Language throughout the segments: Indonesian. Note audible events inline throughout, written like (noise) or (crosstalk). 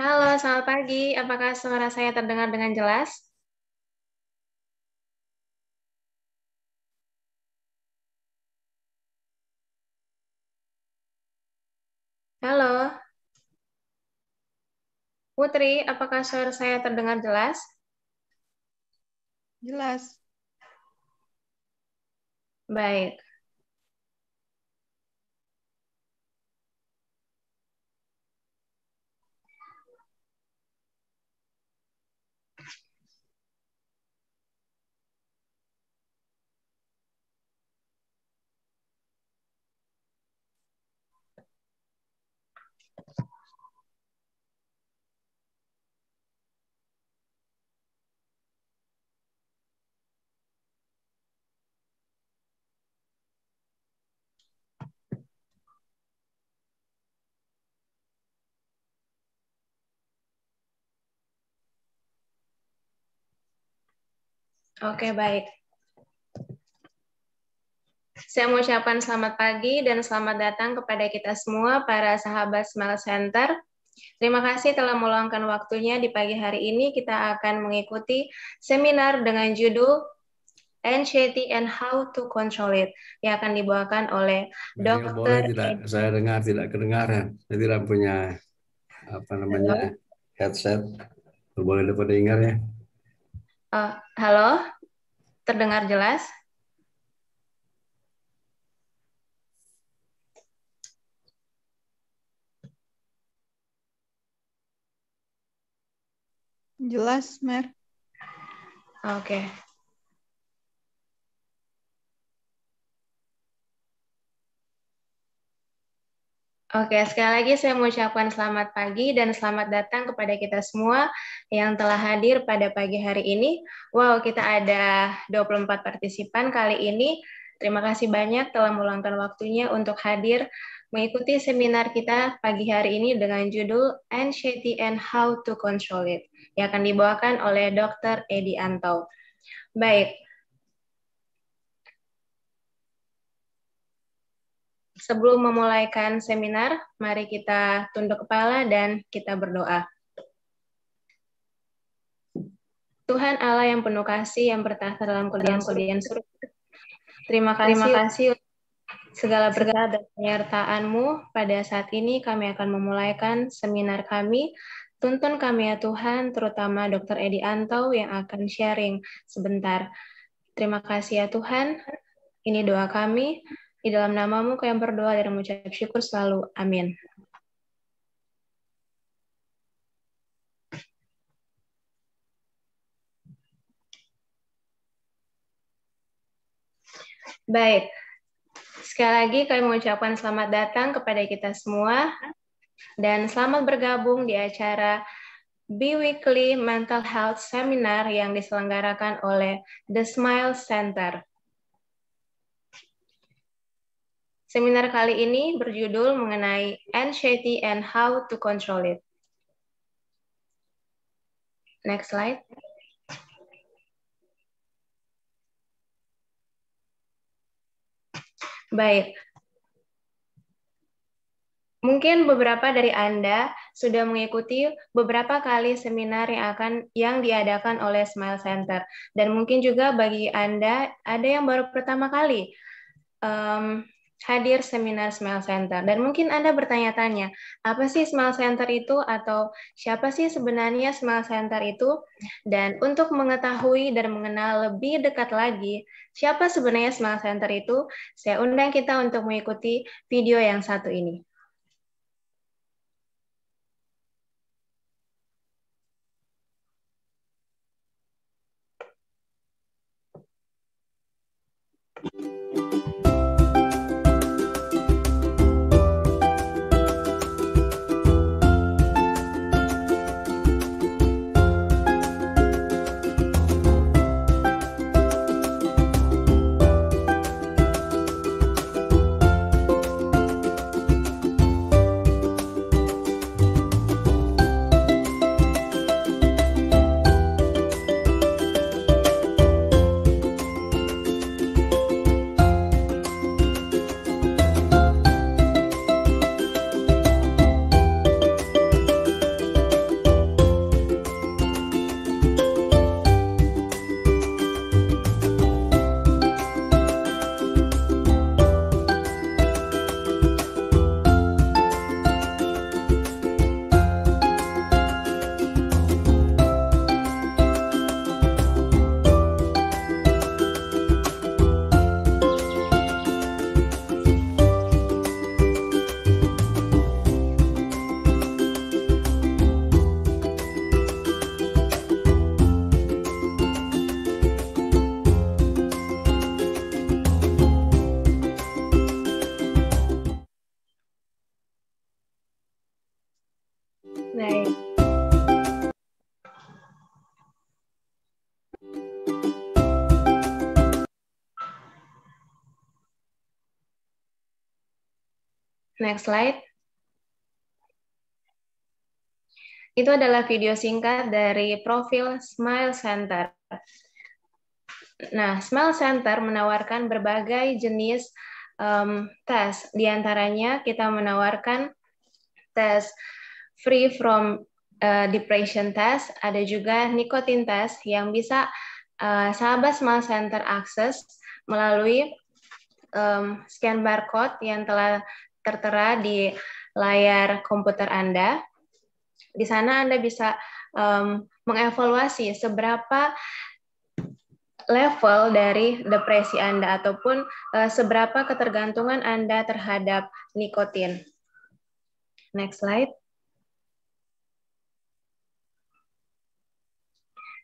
Halo, selamat pagi. Apakah suara saya terdengar dengan jelas? Halo. Putri, apakah suara saya terdengar jelas? Jelas. Baik. Oke, okay, baik. Saya mau ucapkan selamat pagi dan selamat datang kepada kita semua, para sahabat Smile Center. Terima kasih telah meluangkan waktunya di pagi hari ini. Kita akan mengikuti seminar dengan judul Anxiety and How to Control It yang akan dibawakan oleh Dokter. Boleh tidak? Saya dengar tidak kedengaran. Jadi lampunya apa namanya headset. Boleh dapat dengar ya. Uh, halo, terdengar jelas? Jelas, Mer. Oke. Okay. Oke, sekali lagi saya mengucapkan selamat pagi dan selamat datang kepada kita semua yang telah hadir pada pagi hari ini. Wow, kita ada 24 partisipan kali ini. Terima kasih banyak telah meluangkan waktunya untuk hadir mengikuti seminar kita pagi hari ini dengan judul Anxiety and How to Control It yang akan dibawakan oleh Dr. Edi Anto. Baik, sebelum memulaikan seminar, mari kita tunduk kepala dan kita berdoa. Tuhan Allah yang penuh kasih, yang bertahta dalam kudian-kudian surga. Terima kasih, Terima kasih segala berkat dan penyertaan-Mu pada saat ini kami akan memulaikan seminar kami. Tuntun kami ya Tuhan, terutama Dr. Edi Anto yang akan sharing sebentar. Terima kasih ya Tuhan. Ini doa kami. Di dalam namamu kami berdoa dan mengucap syukur selalu. Amin. Baik, sekali lagi kami mengucapkan selamat datang kepada kita semua dan selamat bergabung di acara Biweekly weekly Mental Health Seminar yang diselenggarakan oleh The Smile Center. Seminar kali ini berjudul mengenai anxiety and how to control it. Next slide. Baik. Mungkin beberapa dari Anda sudah mengikuti beberapa kali seminar yang akan yang diadakan oleh Smile Center dan mungkin juga bagi Anda ada yang baru pertama kali. Um, hadir seminar Smile Center. Dan mungkin Anda bertanya-tanya, apa sih Smile Center itu atau siapa sih sebenarnya Smile Center itu? Dan untuk mengetahui dan mengenal lebih dekat lagi siapa sebenarnya Smile Center itu, saya undang kita untuk mengikuti video yang satu ini. thank you Next slide. Itu adalah video singkat dari profil Smile Center. Nah, Smile Center menawarkan berbagai jenis um, tes. Di antaranya kita menawarkan tes free from uh, depression test, ada juga nikotin test yang bisa uh, sahabat Smile Center akses melalui um, scan barcode yang telah tertera di layar komputer Anda. Di sana Anda bisa um, mengevaluasi seberapa level dari depresi Anda ataupun uh, seberapa ketergantungan Anda terhadap nikotin. Next slide.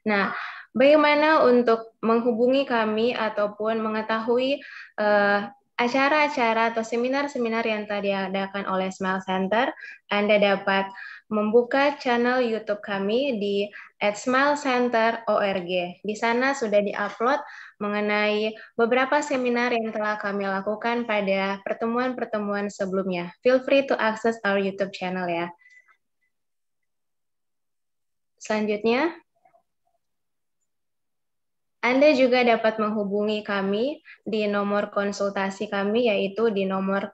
Nah, bagaimana untuk menghubungi kami ataupun mengetahui uh, acara-acara atau seminar-seminar yang tadi diadakan oleh Smile Center, Anda dapat membuka channel YouTube kami di at Smile Center Di sana sudah diupload mengenai beberapa seminar yang telah kami lakukan pada pertemuan-pertemuan sebelumnya. Feel free to access our YouTube channel ya. Selanjutnya, anda juga dapat menghubungi kami di nomor konsultasi kami yaitu di nomor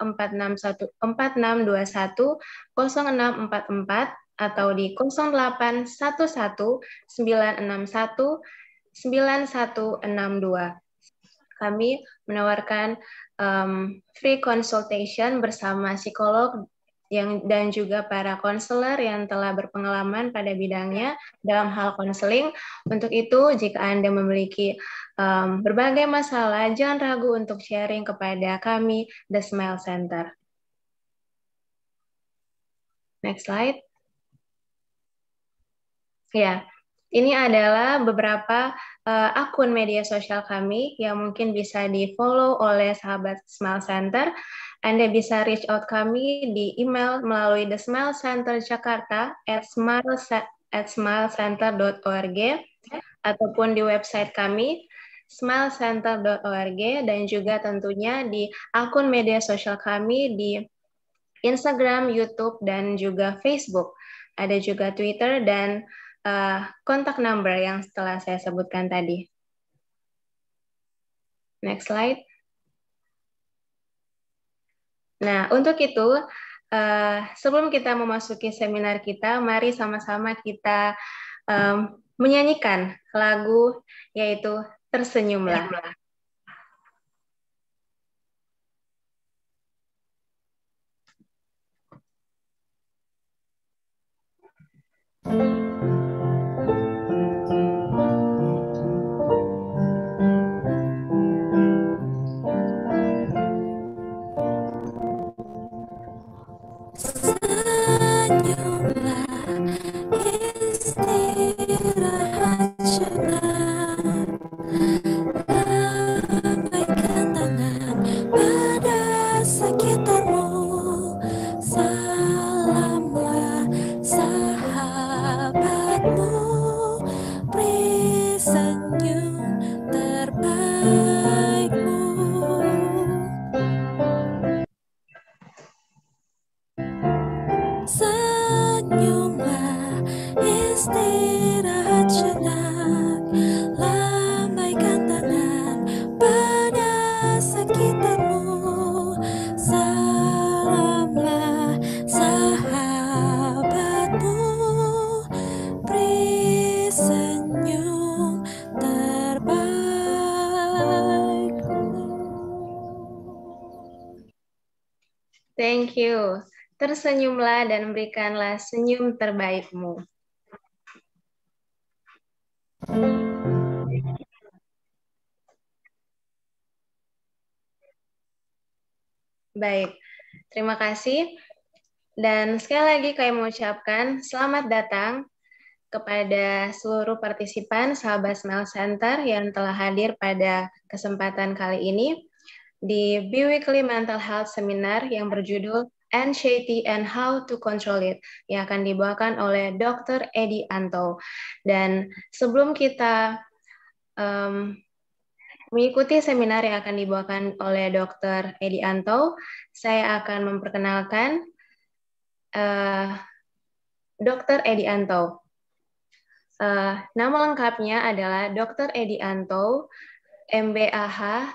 0815-4621-0644 atau di 0811-961-9162. Kami menawarkan um, free consultation bersama psikolog yang dan juga para konselor yang telah berpengalaman pada bidangnya dalam hal konseling. Untuk itu, jika Anda memiliki um, berbagai masalah, jangan ragu untuk sharing kepada kami, The Smile Center. Next slide. Ya, ini adalah beberapa uh, akun media sosial kami yang mungkin bisa di-follow oleh sahabat Smile Center. Anda bisa reach out kami di email melalui the Smile Center Jakarta at smile at smilecenter.org ataupun di website kami smilecenter.org dan juga tentunya di akun media sosial kami di Instagram, YouTube, dan juga Facebook. Ada juga Twitter dan Eh, kontak uh, number yang setelah saya sebutkan tadi. Next slide. Nah, untuk itu, uh, sebelum kita memasuki seminar kita, mari sama-sama kita um, menyanyikan lagu yaitu Tersenyumlah. thank you Thank you. Tersenyumlah dan berikanlah senyum terbaikmu. Baik, terima kasih. Dan sekali lagi kami mengucapkan selamat datang kepada seluruh partisipan sahabat Smell Center yang telah hadir pada kesempatan kali ini di Biweekly Mental Health Seminar yang berjudul Anxiety and How to Control It yang akan dibawakan oleh Dr. Edi Anto. Dan sebelum kita um, mengikuti seminar yang akan dibawakan oleh Dr. Edi Anto, saya akan memperkenalkan uh, eh, Dr. Edi Anto. Uh, nama lengkapnya adalah Dr. Edi Anto, MBAH,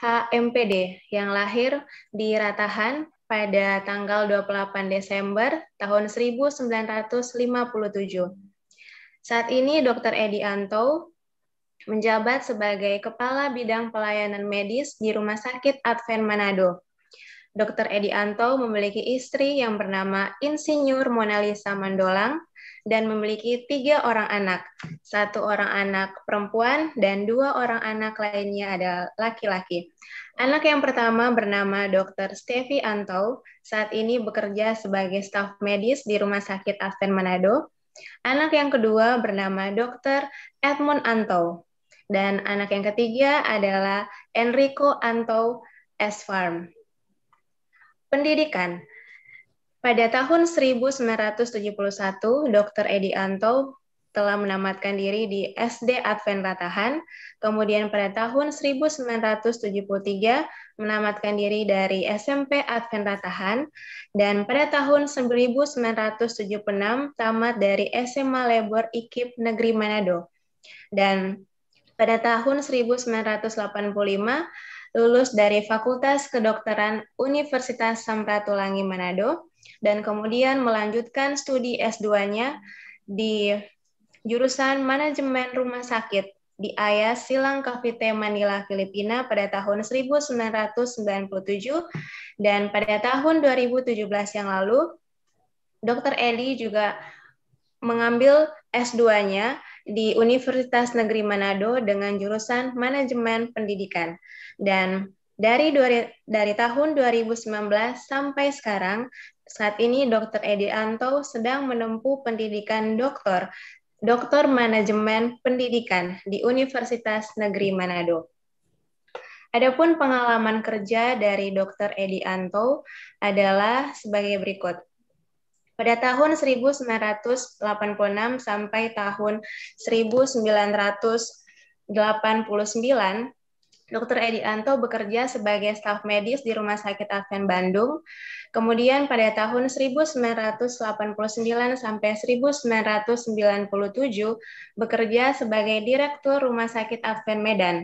HMPD yang lahir di Ratahan pada tanggal 28 Desember tahun 1957. Saat ini Dr. Edi Anto menjabat sebagai Kepala Bidang Pelayanan Medis di Rumah Sakit Advent Manado. Dr. Edi Anto memiliki istri yang bernama Insinyur Monalisa Mandolang dan memiliki tiga orang anak. Satu orang anak perempuan dan dua orang anak lainnya adalah laki-laki. Anak yang pertama bernama Dr. Steffi Anto, saat ini bekerja sebagai staf medis di Rumah Sakit Aspen Manado. Anak yang kedua bernama Dr. Edmund Anto, Dan anak yang ketiga adalah Enrico Anto S. Farm. Pendidikan. Pada tahun 1971, Dr. Edi Anto telah menamatkan diri di SD Advent Ratahan, kemudian pada tahun 1973 menamatkan diri dari SMP Advent Ratahan, dan pada tahun 1976 tamat dari SMA Lebor Ikip Negeri Manado. Dan pada tahun 1985 lulus dari Fakultas Kedokteran Universitas Samratulangi Manado, dan kemudian melanjutkan studi S2-nya di jurusan Manajemen Rumah Sakit di Ayas Silang Cavite Manila Filipina pada tahun 1997 dan pada tahun 2017 yang lalu Dr. Eli juga mengambil S2-nya di Universitas Negeri Manado dengan jurusan Manajemen Pendidikan. Dan dari dari tahun 2019 sampai sekarang saat ini Dr. Edi Anto sedang menempuh pendidikan doktor, Doktor Manajemen Pendidikan di Universitas Negeri Manado. Adapun pengalaman kerja dari Dr. Edi Anto adalah sebagai berikut. Pada tahun 1986 sampai tahun 1989, Dr. Edi Anto bekerja sebagai staf medis di Rumah Sakit Advent Bandung. Kemudian pada tahun 1989 sampai 1997 bekerja sebagai direktur Rumah Sakit Advent Medan.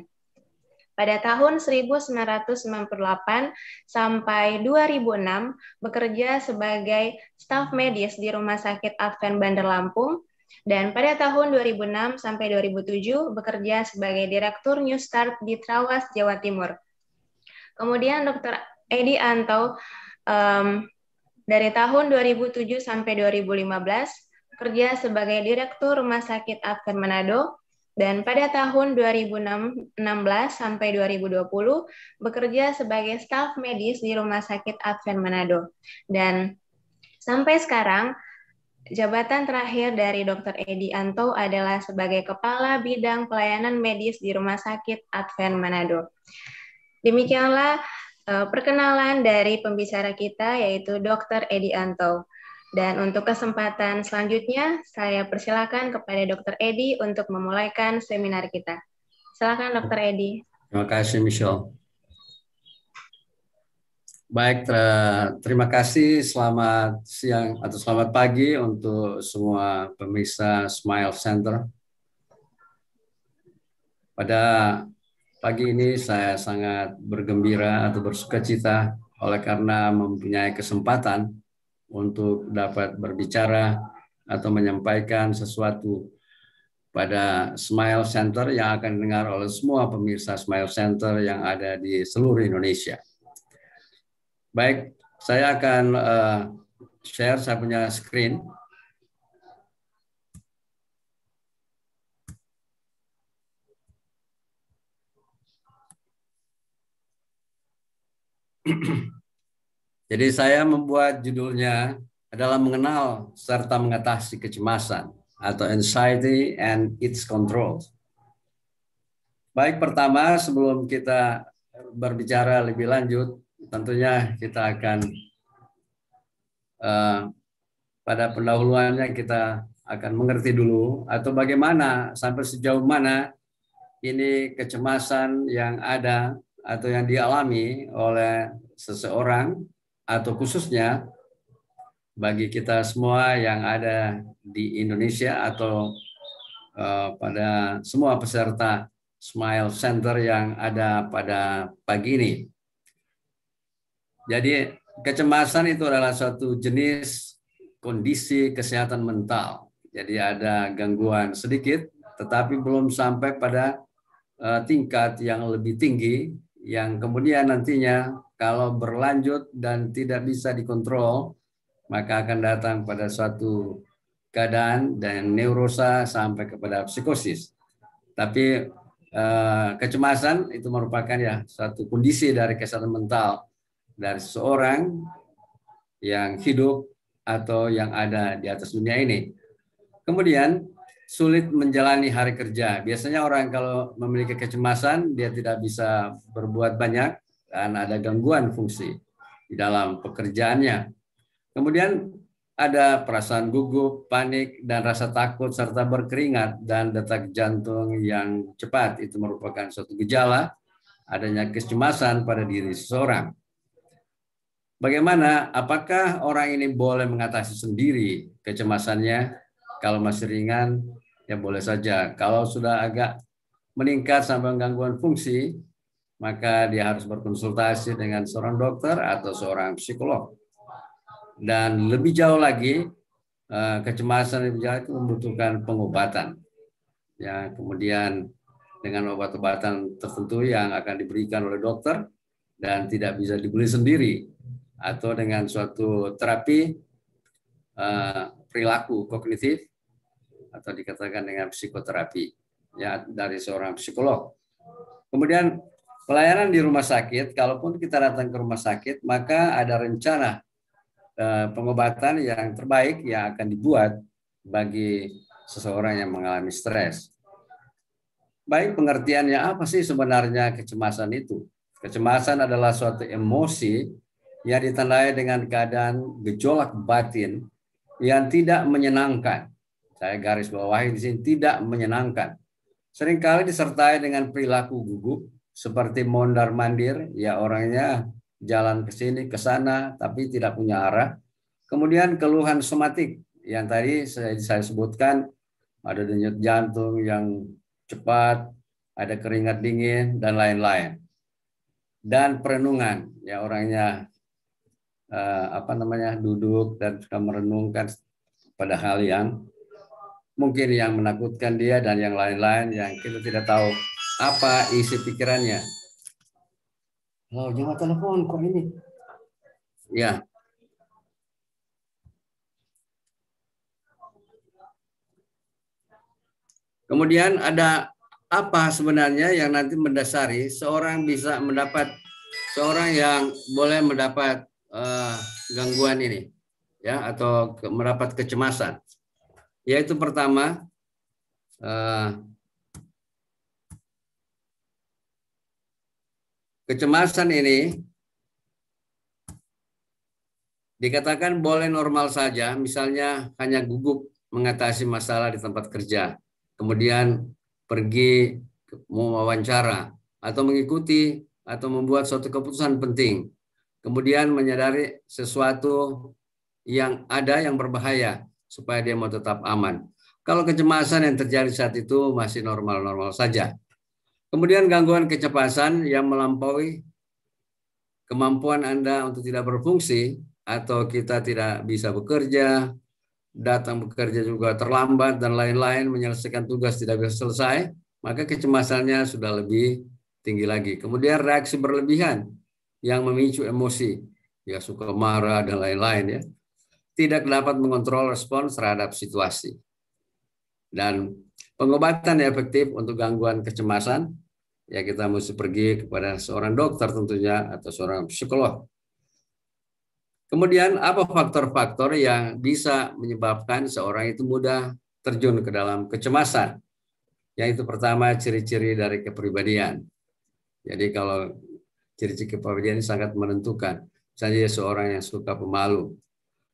Pada tahun 1998 sampai 2006 bekerja sebagai staf medis di Rumah Sakit Advent Bandar Lampung dan pada tahun 2006 sampai 2007 bekerja sebagai Direktur New Start di Trawas, Jawa Timur. Kemudian Dr. Edi Anto um, dari tahun 2007 sampai 2015 kerja sebagai Direktur Rumah Sakit Afgan Manado dan pada tahun 2016 sampai 2020 bekerja sebagai staf medis di Rumah Sakit Afgan Manado. Dan sampai sekarang Jabatan terakhir dari Dr. Edi Anto adalah sebagai Kepala Bidang Pelayanan Medis di Rumah Sakit Advent Manado. Demikianlah eh, perkenalan dari pembicara kita yaitu Dr. Edi Anto. Dan untuk kesempatan selanjutnya, saya persilakan kepada Dr. Edi untuk memulaikan seminar kita. Silakan Dr. Edi. Terima kasih, Michelle. Baik, ter terima kasih. Selamat siang atau selamat pagi untuk semua pemirsa Smile Center. Pada pagi ini saya sangat bergembira atau bersuka cita oleh karena mempunyai kesempatan untuk dapat berbicara atau menyampaikan sesuatu pada Smile Center yang akan dengar oleh semua pemirsa Smile Center yang ada di seluruh Indonesia. Baik, saya akan uh, share saya punya screen. (clears throat) Jadi saya membuat judulnya adalah mengenal serta mengatasi kecemasan atau anxiety and its control. Baik pertama sebelum kita berbicara lebih lanjut, tentunya kita akan uh, pada pendahuluannya kita akan mengerti dulu atau bagaimana sampai sejauh mana ini kecemasan yang ada atau yang dialami oleh seseorang atau khususnya bagi kita semua yang ada di Indonesia atau uh, pada semua peserta Smile Center yang ada pada pagi ini. Jadi kecemasan itu adalah suatu jenis kondisi kesehatan mental. Jadi ada gangguan sedikit, tetapi belum sampai pada uh, tingkat yang lebih tinggi, yang kemudian nantinya kalau berlanjut dan tidak bisa dikontrol, maka akan datang pada suatu keadaan dan neurosa sampai kepada psikosis. Tapi uh, kecemasan itu merupakan ya suatu kondisi dari kesehatan mental dari seorang yang hidup atau yang ada di atas dunia ini. Kemudian sulit menjalani hari kerja. Biasanya orang kalau memiliki kecemasan dia tidak bisa berbuat banyak dan ada gangguan fungsi di dalam pekerjaannya. Kemudian ada perasaan gugup, panik, dan rasa takut serta berkeringat dan detak jantung yang cepat. Itu merupakan suatu gejala adanya kecemasan pada diri seseorang. Bagaimana? Apakah orang ini boleh mengatasi sendiri kecemasannya? Kalau masih ringan, ya boleh saja. Kalau sudah agak meningkat sampai gangguan fungsi, maka dia harus berkonsultasi dengan seorang dokter atau seorang psikolog. Dan lebih jauh lagi, eh, kecemasan yang jauh itu membutuhkan pengobatan. Ya, kemudian dengan obat-obatan tertentu yang akan diberikan oleh dokter dan tidak bisa dibeli sendiri atau dengan suatu terapi uh, perilaku kognitif atau dikatakan dengan psikoterapi ya dari seorang psikolog. Kemudian pelayanan di rumah sakit, kalaupun kita datang ke rumah sakit, maka ada rencana uh, pengobatan yang terbaik yang akan dibuat bagi seseorang yang mengalami stres. Baik pengertiannya apa sih sebenarnya kecemasan itu? Kecemasan adalah suatu emosi yang ditandai dengan keadaan gejolak batin yang tidak menyenangkan. Saya garis bawahi di sini tidak menyenangkan. Seringkali disertai dengan perilaku gugup seperti mondar-mandir, ya orangnya jalan ke sini ke sana tapi tidak punya arah. Kemudian keluhan somatik yang tadi saya, saya sebutkan ada denyut jantung yang cepat, ada keringat dingin dan lain-lain. Dan perenungan, ya orangnya Eh, apa namanya duduk dan suka merenungkan pada hal yang mungkin yang menakutkan dia dan yang lain-lain yang kita tidak tahu apa isi pikirannya. Oh, jangan telepon kok ini. Ya. Kemudian ada apa sebenarnya yang nanti mendasari seorang bisa mendapat seorang yang boleh mendapat uh, gangguan ini ya atau ke, merapat kecemasan yaitu pertama uh, kecemasan ini dikatakan boleh normal saja misalnya hanya gugup mengatasi masalah di tempat kerja kemudian pergi mau wawancara atau mengikuti atau membuat suatu keputusan penting Kemudian menyadari sesuatu yang ada yang berbahaya supaya dia mau tetap aman. Kalau kecemasan yang terjadi saat itu masih normal-normal saja. Kemudian gangguan kecepasan yang melampaui kemampuan Anda untuk tidak berfungsi atau kita tidak bisa bekerja, datang bekerja juga terlambat dan lain-lain, menyelesaikan tugas tidak bisa selesai, maka kecemasannya sudah lebih tinggi lagi. Kemudian reaksi berlebihan yang memicu emosi, ya suka marah dan lain-lain ya, tidak dapat mengontrol respon terhadap situasi. Dan pengobatan yang efektif untuk gangguan kecemasan, ya kita mesti pergi kepada seorang dokter tentunya atau seorang psikolog. Kemudian apa faktor-faktor yang bisa menyebabkan seorang itu mudah terjun ke dalam kecemasan? Yaitu pertama ciri-ciri dari kepribadian. Jadi kalau ciri-ciri kepribadian ini sangat menentukan. Misalnya seorang yang suka pemalu,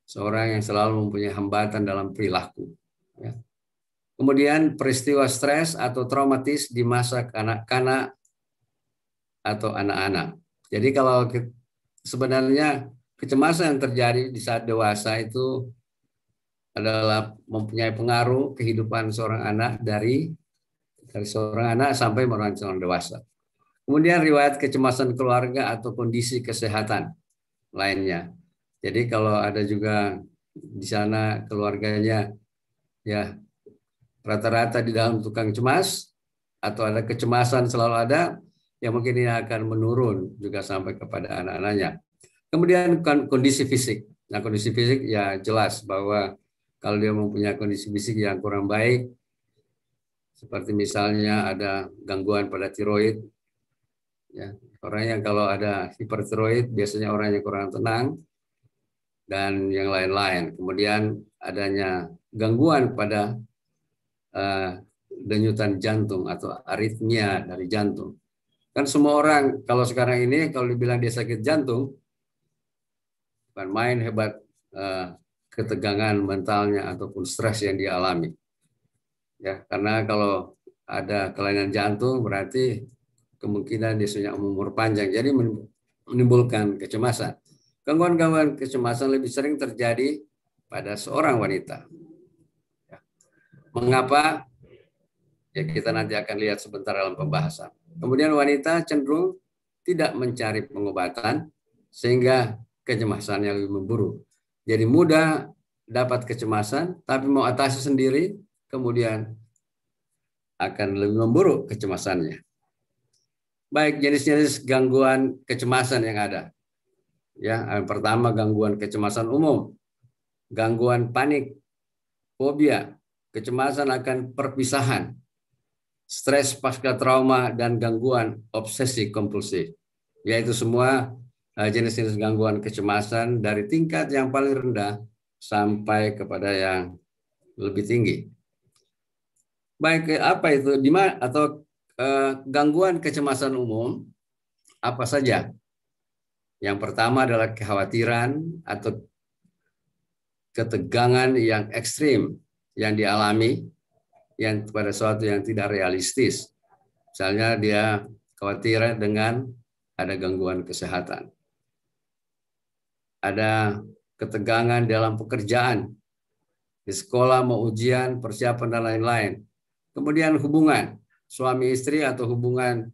seorang yang selalu mempunyai hambatan dalam perilaku. Ya. Kemudian peristiwa stres atau traumatis di masa kanak-kanak atau anak-anak. Jadi kalau sebenarnya kecemasan yang terjadi di saat dewasa itu adalah mempunyai pengaruh kehidupan seorang anak dari dari seorang anak sampai orang orang dewasa. Kemudian riwayat kecemasan keluarga atau kondisi kesehatan lainnya. Jadi kalau ada juga di sana keluarganya ya rata-rata di dalam tukang cemas atau ada kecemasan selalu ada, ya mungkin ini akan menurun juga sampai kepada anak-anaknya. Kemudian kan kondisi fisik. Nah kondisi fisik ya jelas bahwa kalau dia mempunyai kondisi fisik yang kurang baik, seperti misalnya ada gangguan pada tiroid, Ya, orang yang kalau ada hipertiroid biasanya orang yang kurang tenang dan yang lain-lain. Kemudian adanya gangguan pada uh, denyutan jantung atau aritmia dari jantung. Kan semua orang kalau sekarang ini kalau dibilang dia sakit jantung bukan main hebat uh, ketegangan mentalnya ataupun stres yang dialami. Ya, karena kalau ada kelainan jantung berarti kemungkinan biasanya umur panjang. Jadi menimbulkan kecemasan. Gangguan-gangguan kecemasan lebih sering terjadi pada seorang wanita. Ya. Mengapa? Ya kita nanti akan lihat sebentar dalam pembahasan. Kemudian wanita cenderung tidak mencari pengobatan sehingga kecemasan yang lebih memburuk. Jadi mudah dapat kecemasan, tapi mau atasi sendiri, kemudian akan lebih memburuk kecemasannya baik jenis-jenis gangguan kecemasan yang ada. Ya, yang pertama gangguan kecemasan umum, gangguan panik, fobia, kecemasan akan perpisahan, stres pasca trauma dan gangguan obsesi kompulsif. Yaitu semua eh, jenis-jenis gangguan kecemasan dari tingkat yang paling rendah sampai kepada yang lebih tinggi. Baik eh, apa itu di mana atau Eh, gangguan kecemasan umum apa saja? Yang pertama adalah kekhawatiran atau ketegangan yang ekstrim yang dialami yang pada suatu yang tidak realistis. Misalnya dia khawatir dengan ada gangguan kesehatan. Ada ketegangan dalam pekerjaan, di sekolah mau ujian, persiapan dan lain-lain. Kemudian hubungan suami istri atau hubungan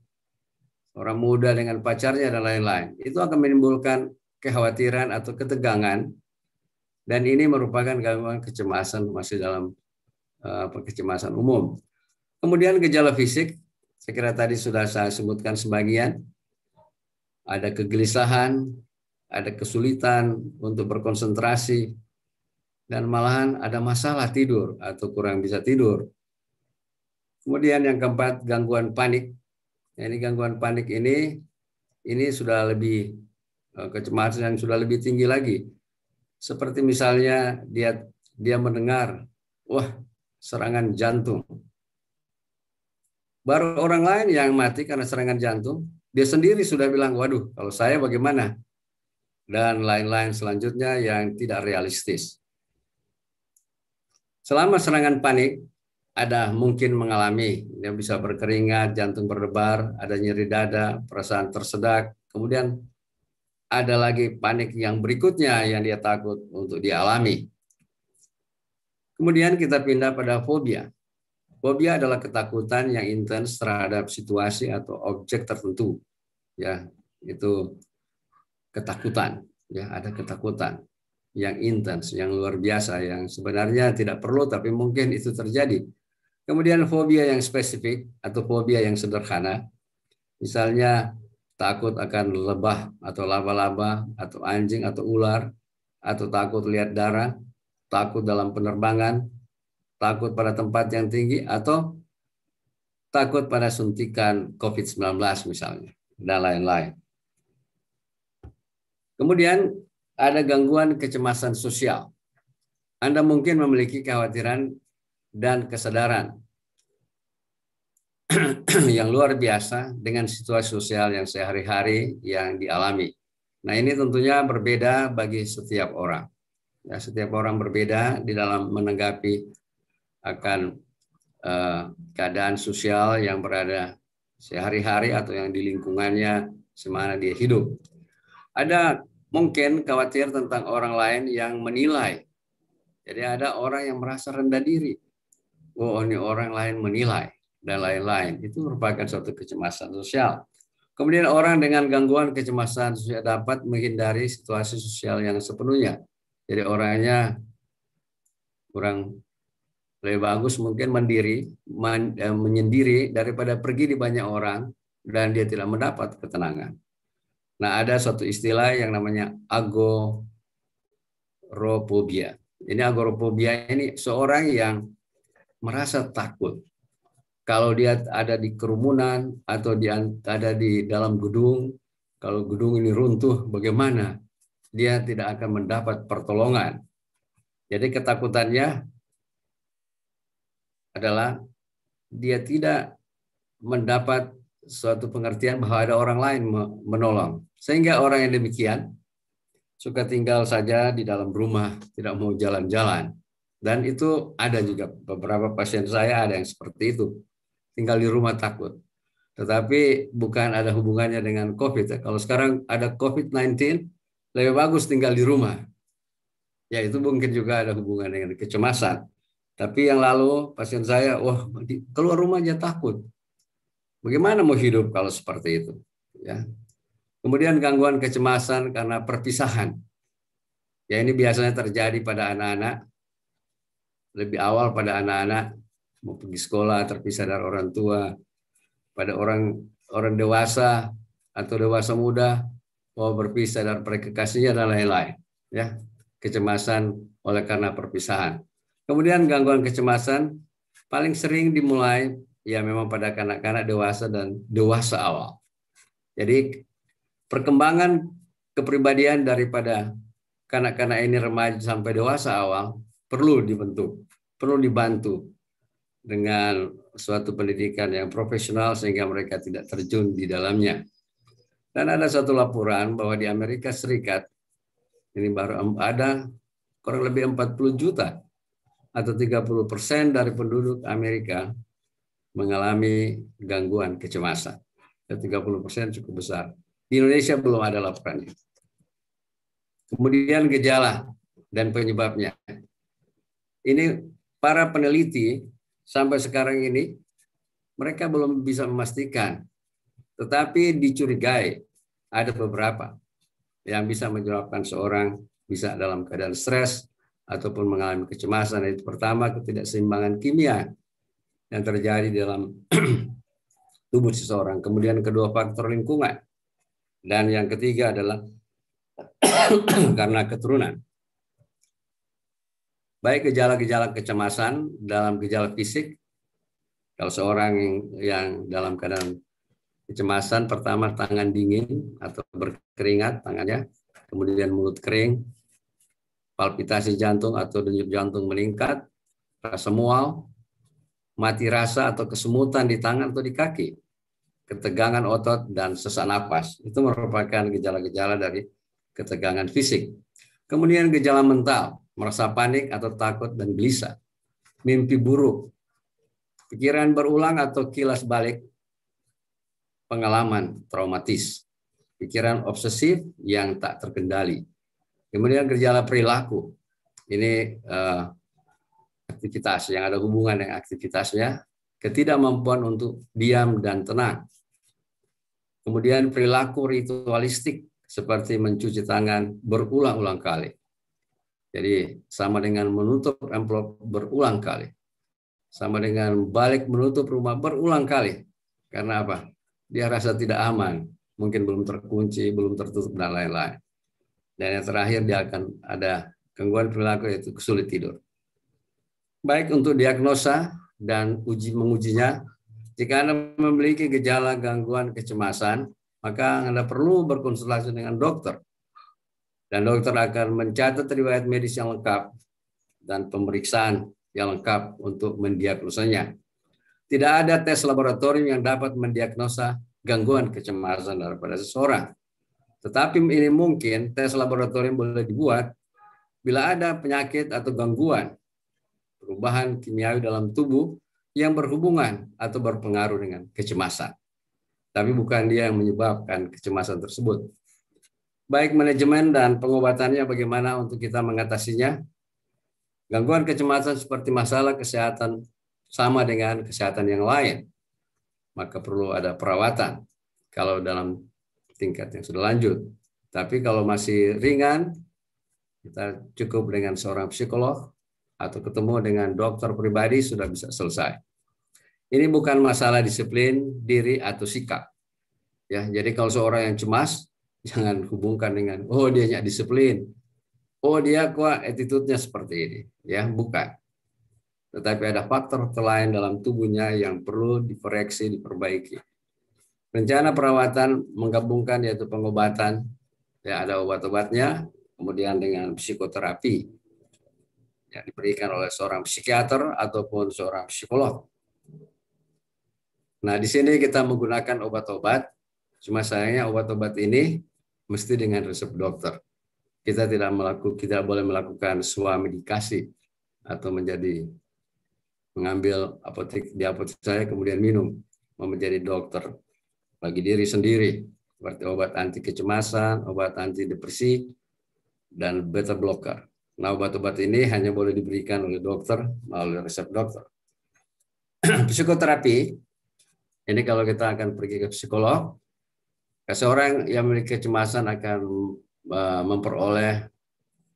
orang muda dengan pacarnya dan lain-lain. Itu akan menimbulkan kekhawatiran atau ketegangan dan ini merupakan gangguan kecemasan masih dalam uh, kecemasan umum. Kemudian gejala fisik, saya kira tadi sudah saya sebutkan sebagian. Ada kegelisahan, ada kesulitan untuk berkonsentrasi, dan malahan ada masalah tidur atau kurang bisa tidur. Kemudian yang keempat gangguan panik. Nah, ini gangguan panik ini ini sudah lebih eh, kecemasan yang sudah lebih tinggi lagi. Seperti misalnya dia dia mendengar wah serangan jantung. Baru orang lain yang mati karena serangan jantung, dia sendiri sudah bilang, waduh, kalau saya bagaimana? Dan lain-lain selanjutnya yang tidak realistis. Selama serangan panik, ada mungkin mengalami, dia bisa berkeringat, jantung berdebar, ada nyeri dada, perasaan tersedak, kemudian ada lagi panik yang berikutnya yang dia takut untuk dialami. Kemudian kita pindah pada fobia. Fobia adalah ketakutan yang intens terhadap situasi atau objek tertentu. Ya, itu ketakutan, ya ada ketakutan yang intens, yang luar biasa, yang sebenarnya tidak perlu tapi mungkin itu terjadi. Kemudian fobia yang spesifik atau fobia yang sederhana, misalnya takut akan lebah atau laba-laba atau anjing atau ular atau takut lihat darah, takut dalam penerbangan, takut pada tempat yang tinggi atau takut pada suntikan COVID-19 misalnya dan lain-lain. Kemudian ada gangguan kecemasan sosial. Anda mungkin memiliki kekhawatiran dan kesadaran (clears throat) yang luar biasa dengan situasi sosial yang sehari-hari yang dialami. Nah ini tentunya berbeda bagi setiap orang. Ya, setiap orang berbeda di dalam menanggapi akan eh, keadaan sosial yang berada sehari-hari atau yang di lingkungannya semana dia hidup. Ada mungkin khawatir tentang orang lain yang menilai. Jadi ada orang yang merasa rendah diri hanya oh, orang lain menilai dan lain-lain. Itu merupakan suatu kecemasan sosial. Kemudian orang dengan gangguan kecemasan sosial dapat menghindari situasi sosial yang sepenuhnya. Jadi orangnya kurang lebih bagus mungkin mandiri, man, eh, menyendiri daripada pergi di banyak orang dan dia tidak mendapat ketenangan. Nah, ada suatu istilah yang namanya agoropobia. Ini agoropobia ini seorang yang merasa takut. Kalau dia ada di kerumunan atau dia ada di dalam gedung, kalau gedung ini runtuh, bagaimana? Dia tidak akan mendapat pertolongan. Jadi ketakutannya adalah dia tidak mendapat suatu pengertian bahwa ada orang lain menolong. Sehingga orang yang demikian suka tinggal saja di dalam rumah, tidak mau jalan-jalan. Dan itu ada juga beberapa pasien saya ada yang seperti itu. Tinggal di rumah takut. Tetapi bukan ada hubungannya dengan COVID. Ya. Kalau sekarang ada COVID-19, lebih bagus tinggal di rumah. Ya itu mungkin juga ada hubungan dengan kecemasan. Tapi yang lalu pasien saya, wah keluar rumah aja takut. Bagaimana mau hidup kalau seperti itu? Ya. Kemudian gangguan kecemasan karena perpisahan. Ya ini biasanya terjadi pada anak-anak lebih awal pada anak-anak mau pergi sekolah terpisah dari orang tua, pada orang orang dewasa atau dewasa muda mau berpisah dari kekasihnya dan lain-lain, ya kecemasan oleh karena perpisahan. Kemudian gangguan kecemasan paling sering dimulai ya memang pada kanak-kanak dewasa dan dewasa awal. Jadi perkembangan kepribadian daripada kanak-kanak ini remaja sampai dewasa awal perlu dibentuk, perlu dibantu dengan suatu pendidikan yang profesional sehingga mereka tidak terjun di dalamnya. Dan ada satu laporan bahwa di Amerika Serikat ini baru ada kurang lebih 40 juta atau 30 persen dari penduduk Amerika mengalami gangguan kecemasan. 30 ya, persen cukup besar. Di Indonesia belum ada laporannya. Kemudian gejala dan penyebabnya. Ini para peneliti sampai sekarang ini mereka belum bisa memastikan, tetapi dicurigai ada beberapa yang bisa menyebabkan seorang bisa dalam keadaan stres ataupun mengalami kecemasan. Itu pertama ketidakseimbangan kimia yang terjadi dalam (clears throat) tubuh seseorang. Kemudian kedua faktor lingkungan. Dan yang ketiga adalah (clears throat) karena keturunan baik gejala-gejala kecemasan dalam gejala fisik. Kalau seorang yang dalam keadaan kecemasan, pertama tangan dingin atau berkeringat tangannya, kemudian mulut kering, palpitasi jantung atau denyut jantung meningkat, rasa mual, mati rasa atau kesemutan di tangan atau di kaki, ketegangan otot dan sesak napas. Itu merupakan gejala-gejala dari ketegangan fisik. Kemudian gejala mental, merasa panik atau takut dan gelisah, mimpi buruk, pikiran berulang atau kilas balik, pengalaman traumatis, pikiran obsesif yang tak terkendali. Kemudian gejala perilaku, ini uh, aktivitas yang ada hubungan dengan aktivitasnya, ketidakmampuan untuk diam dan tenang. Kemudian perilaku ritualistik seperti mencuci tangan berulang-ulang kali, jadi sama dengan menutup amplop berulang kali. Sama dengan balik menutup rumah berulang kali. Karena apa? Dia rasa tidak aman. Mungkin belum terkunci, belum tertutup, dan lain-lain. Dan yang terakhir dia akan ada gangguan perilaku yaitu sulit tidur. Baik untuk diagnosa dan uji mengujinya, jika Anda memiliki gejala gangguan kecemasan, maka Anda perlu berkonsultasi dengan dokter dan dokter akan mencatat riwayat medis yang lengkap dan pemeriksaan yang lengkap untuk mendiagnosanya. Tidak ada tes laboratorium yang dapat mendiagnosa gangguan kecemasan daripada seseorang. Tetapi ini mungkin tes laboratorium boleh dibuat bila ada penyakit atau gangguan perubahan kimiawi dalam tubuh yang berhubungan atau berpengaruh dengan kecemasan. Tapi bukan dia yang menyebabkan kecemasan tersebut baik manajemen dan pengobatannya bagaimana untuk kita mengatasinya. Gangguan kecemasan seperti masalah kesehatan sama dengan kesehatan yang lain, maka perlu ada perawatan kalau dalam tingkat yang sudah lanjut. Tapi kalau masih ringan, kita cukup dengan seorang psikolog atau ketemu dengan dokter pribadi sudah bisa selesai. Ini bukan masalah disiplin, diri, atau sikap. Ya, jadi kalau seorang yang cemas, Jangan hubungkan dengan oh dia nyak disiplin. Oh dia kuat attitude-nya seperti ini, ya, bukan. Tetapi ada faktor lain dalam tubuhnya yang perlu dikoreksi, diperbaiki. Rencana perawatan menggabungkan yaitu pengobatan, ya ada obat-obatnya, kemudian dengan psikoterapi yang diberikan oleh seorang psikiater ataupun seorang psikolog. Nah, di sini kita menggunakan obat-obat, cuma sayangnya obat-obat ini mesti dengan resep dokter. Kita tidak melakukan tidak boleh melakukan suamedikasi atau menjadi mengambil apotek di apotek saya kemudian minum mau menjadi dokter bagi diri sendiri seperti obat anti kecemasan, obat anti depresi, dan beta blocker. Nah obat-obat ini hanya boleh diberikan oleh dokter melalui resep dokter. (clears throat) Psikoterapi ini kalau kita akan pergi ke psikolog, Ya, seorang yang memiliki kecemasan akan eh, memperoleh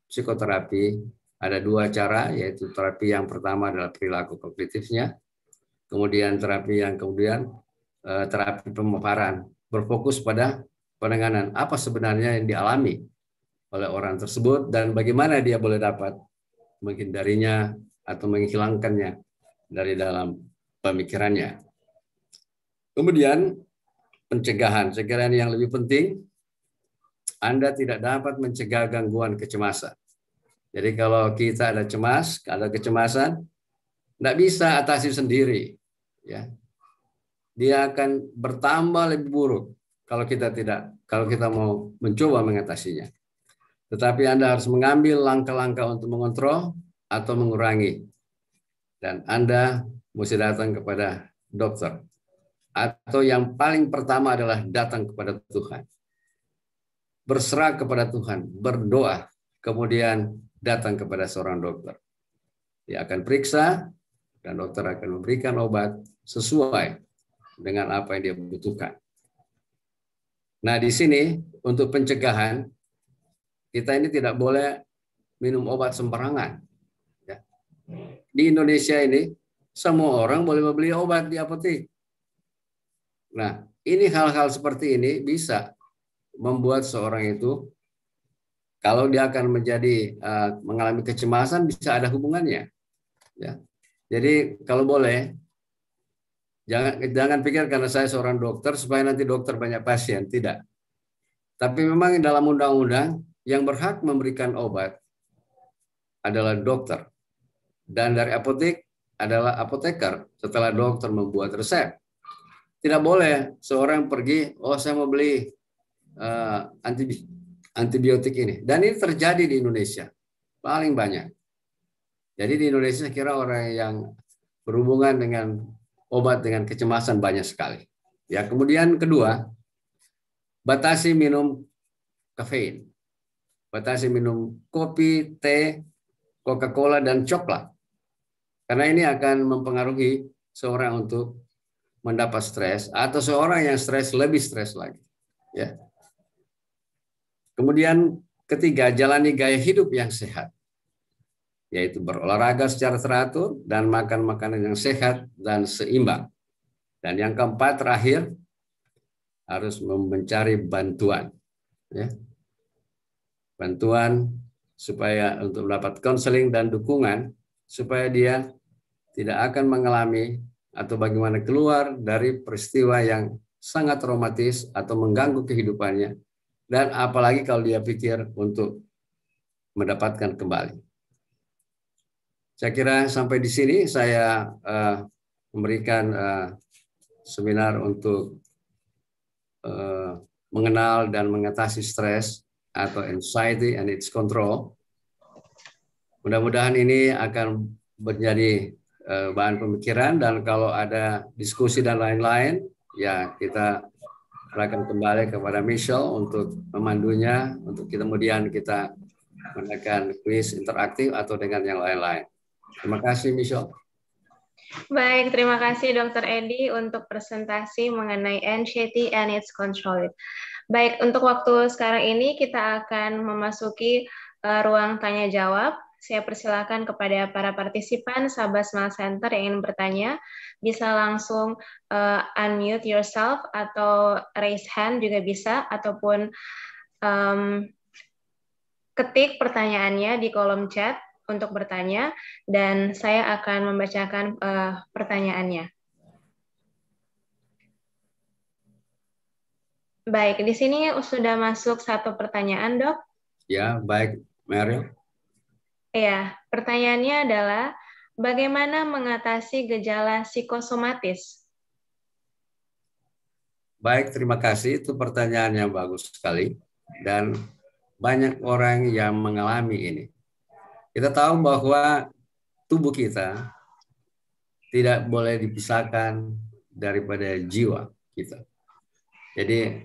psikoterapi ada dua cara yaitu terapi yang pertama adalah perilaku kognitifnya kemudian terapi yang kemudian eh, terapi pemaparan berfokus pada penanganan apa sebenarnya yang dialami oleh orang tersebut dan bagaimana dia boleh dapat menghindarinya atau menghilangkannya dari dalam pemikirannya kemudian pencegahan. Saya kira ini yang lebih penting. Anda tidak dapat mencegah gangguan kecemasan. Jadi kalau kita ada cemas, ada kecemasan, tidak bisa atasi sendiri. Ya, dia akan bertambah lebih buruk kalau kita tidak, kalau kita mau mencoba mengatasinya. Tetapi Anda harus mengambil langkah-langkah untuk mengontrol atau mengurangi. Dan Anda mesti datang kepada dokter atau yang paling pertama adalah datang kepada Tuhan. Berserah kepada Tuhan, berdoa, kemudian datang kepada seorang dokter. Dia akan periksa dan dokter akan memberikan obat sesuai dengan apa yang dia butuhkan. Nah, di sini untuk pencegahan kita ini tidak boleh minum obat sembarangan. Ya. Di Indonesia ini semua orang boleh membeli obat di apotek Nah, ini hal-hal seperti ini bisa membuat seorang itu kalau dia akan menjadi uh, mengalami kecemasan bisa ada hubungannya. Ya. Jadi kalau boleh jangan jangan pikir karena saya seorang dokter supaya nanti dokter banyak pasien, tidak. Tapi memang dalam undang-undang yang berhak memberikan obat adalah dokter dan dari apotek adalah apoteker setelah dokter membuat resep. Tidak boleh seorang pergi, oh saya mau beli uh, antibiotik ini. Dan ini terjadi di Indonesia. Paling banyak. Jadi di Indonesia saya kira orang yang berhubungan dengan obat dengan kecemasan banyak sekali. Ya, kemudian kedua, batasi minum kafein. Batasi minum kopi, teh, Coca-Cola dan coklat. Karena ini akan mempengaruhi seorang untuk mendapat stres atau seorang yang stres lebih stres lagi. Ya. Kemudian ketiga, jalani gaya hidup yang sehat yaitu berolahraga secara teratur dan makan makanan yang sehat dan seimbang. Dan yang keempat terakhir harus mencari bantuan. Ya. Bantuan supaya untuk mendapat konseling dan dukungan supaya dia tidak akan mengalami atau bagaimana keluar dari peristiwa yang sangat traumatis atau mengganggu kehidupannya dan apalagi kalau dia pikir untuk mendapatkan kembali. Saya kira sampai di sini saya uh, memberikan uh, seminar untuk uh, mengenal dan mengatasi stres atau anxiety and its control. Mudah-mudahan ini akan menjadi Eh, bahan pemikiran dan kalau ada diskusi dan lain-lain ya kita akan kembali kepada Michelle untuk memandunya untuk kita kemudian kita menekan quiz interaktif atau dengan yang lain-lain. Terima kasih Michelle. Baik, terima kasih Dr. Edi untuk presentasi mengenai NCT and its control. Baik, untuk waktu sekarang ini kita akan memasuki eh, ruang tanya jawab saya persilakan kepada para partisipan Sabah Smile Center yang ingin bertanya, bisa langsung uh, unmute yourself atau raise hand juga bisa, ataupun um, ketik pertanyaannya di kolom chat untuk bertanya, dan saya akan membacakan uh, pertanyaannya. Baik, di sini sudah masuk satu pertanyaan, dok. Ya, baik, Meryl. Iya, pertanyaannya adalah bagaimana mengatasi gejala psikosomatis? Baik, terima kasih. Itu pertanyaan yang bagus sekali dan banyak orang yang mengalami ini. Kita tahu bahwa tubuh kita tidak boleh dipisahkan daripada jiwa kita. Jadi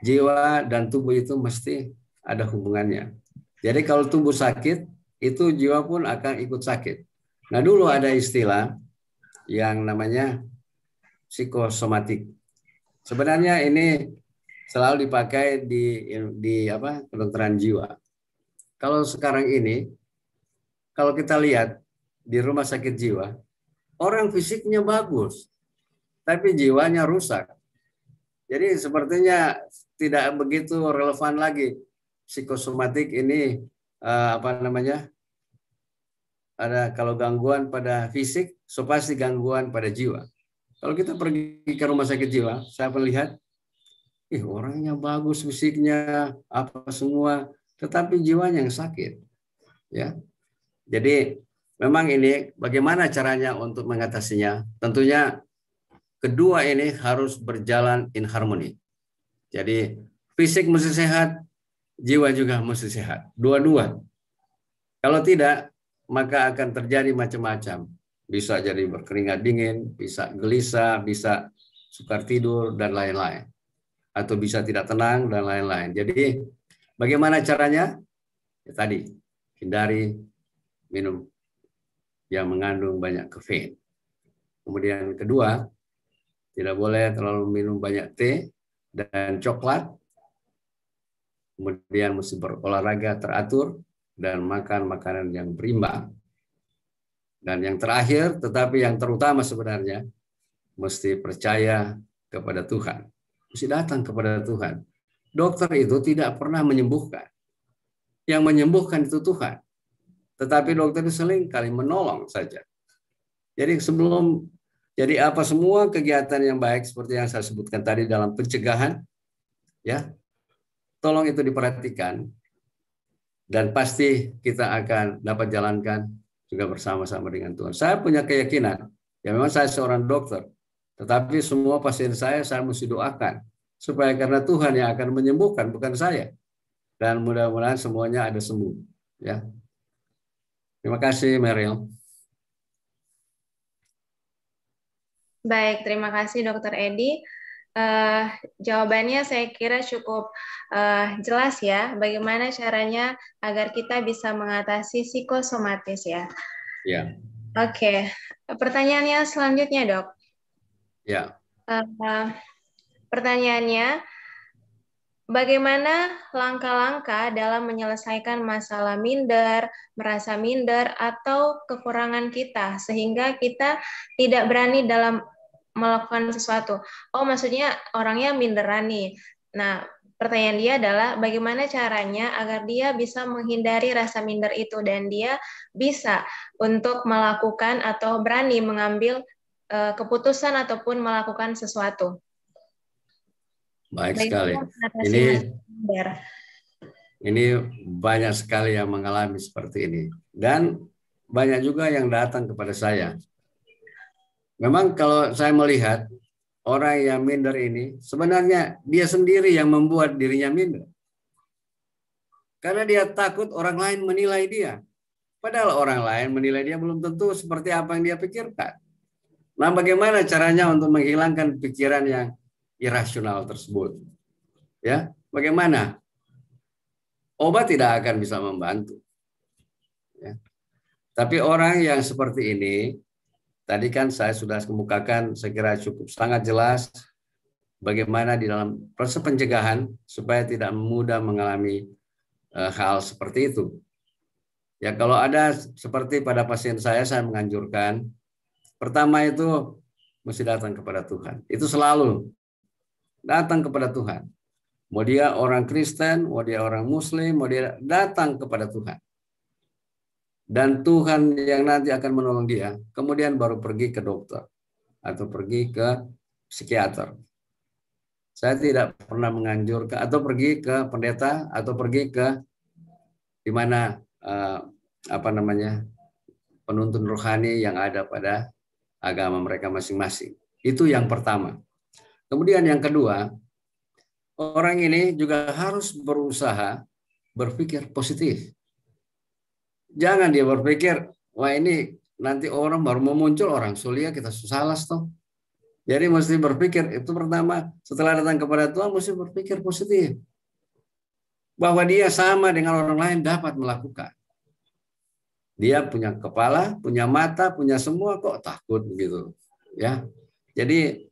jiwa dan tubuh itu mesti ada hubungannya. Jadi kalau tubuh sakit, itu jiwa pun akan ikut sakit. Nah dulu ada istilah yang namanya psikosomatik. Sebenarnya ini selalu dipakai di di apa kedokteran jiwa. Kalau sekarang ini kalau kita lihat di rumah sakit jiwa, orang fisiknya bagus, tapi jiwanya rusak. Jadi sepertinya tidak begitu relevan lagi psikosomatik ini uh, apa namanya ada kalau gangguan pada fisik, so pasti gangguan pada jiwa. Kalau kita pergi ke rumah sakit jiwa, saya melihat, ih orangnya bagus fisiknya apa semua, tetapi jiwanya yang sakit. Ya, jadi memang ini bagaimana caranya untuk mengatasinya? Tentunya kedua ini harus berjalan in harmoni. Jadi fisik mesti sehat, jiwa juga mesti sehat. Dua-dua. Kalau tidak, maka akan terjadi macam-macam. Bisa jadi berkeringat dingin, bisa gelisah, bisa sukar tidur, dan lain-lain. Atau bisa tidak tenang, dan lain-lain. Jadi, bagaimana caranya? Ya, tadi, hindari minum yang mengandung banyak kafein. Kemudian kedua, tidak boleh terlalu minum banyak teh dan coklat kemudian mesti berolahraga teratur, dan makan makanan yang berimbang. Dan yang terakhir, tetapi yang terutama sebenarnya, mesti percaya kepada Tuhan. Mesti datang kepada Tuhan. Dokter itu tidak pernah menyembuhkan. Yang menyembuhkan itu Tuhan. Tetapi dokter itu seling kali menolong saja. Jadi sebelum jadi apa semua kegiatan yang baik seperti yang saya sebutkan tadi dalam pencegahan, ya Tolong itu diperhatikan dan pasti kita akan dapat jalankan juga bersama-sama dengan Tuhan. Saya punya keyakinan, ya memang saya seorang dokter, tetapi semua pasien saya saya mesti doakan supaya karena Tuhan yang akan menyembuhkan bukan saya. Dan mudah-mudahan semuanya ada sembuh, ya. Terima kasih Meryl. Baik, terima kasih Dokter Edi. Uh, jawabannya saya kira cukup uh, jelas ya, bagaimana caranya agar kita bisa mengatasi psikosomatis ya. Ya. Oke, okay. pertanyaannya selanjutnya dok. Ya. Uh, pertanyaannya, bagaimana langkah-langkah dalam menyelesaikan masalah minder, merasa minder, atau kekurangan kita, sehingga kita tidak berani dalam melakukan sesuatu. Oh, maksudnya orangnya minderan nih. Nah, pertanyaan dia adalah bagaimana caranya agar dia bisa menghindari rasa minder itu dan dia bisa untuk melakukan atau berani mengambil uh, keputusan ataupun melakukan sesuatu. Baik sekali. Ini ini banyak sekali yang mengalami seperti ini dan banyak juga yang datang kepada saya Memang kalau saya melihat orang yang minder ini sebenarnya dia sendiri yang membuat dirinya minder. Karena dia takut orang lain menilai dia. Padahal orang lain menilai dia belum tentu seperti apa yang dia pikirkan. Nah, bagaimana caranya untuk menghilangkan pikiran yang irasional tersebut? Ya, bagaimana? Obat tidak akan bisa membantu. Ya. Tapi orang yang seperti ini Tadi kan saya sudah kemukakan, sekira cukup sangat jelas bagaimana di dalam proses pencegahan supaya tidak mudah mengalami eh, hal seperti itu. Ya kalau ada seperti pada pasien saya, saya menganjurkan pertama itu mesti datang kepada Tuhan. Itu selalu datang kepada Tuhan. Mau dia orang Kristen, mau dia orang Muslim, mau dia datang kepada Tuhan dan Tuhan yang nanti akan menolong dia, kemudian baru pergi ke dokter atau pergi ke psikiater. Saya tidak pernah menganjurkan atau pergi ke pendeta atau pergi ke di mana eh, apa namanya penuntun rohani yang ada pada agama mereka masing-masing. Itu yang pertama. Kemudian yang kedua, orang ini juga harus berusaha berpikir positif Jangan dia berpikir, wah ini nanti orang baru mau muncul orang sulia kita salah toh. Jadi mesti berpikir itu pertama setelah datang kepada Tuhan mesti berpikir positif bahwa dia sama dengan orang lain dapat melakukan. Dia punya kepala, punya mata, punya semua kok takut begitu. Ya. Jadi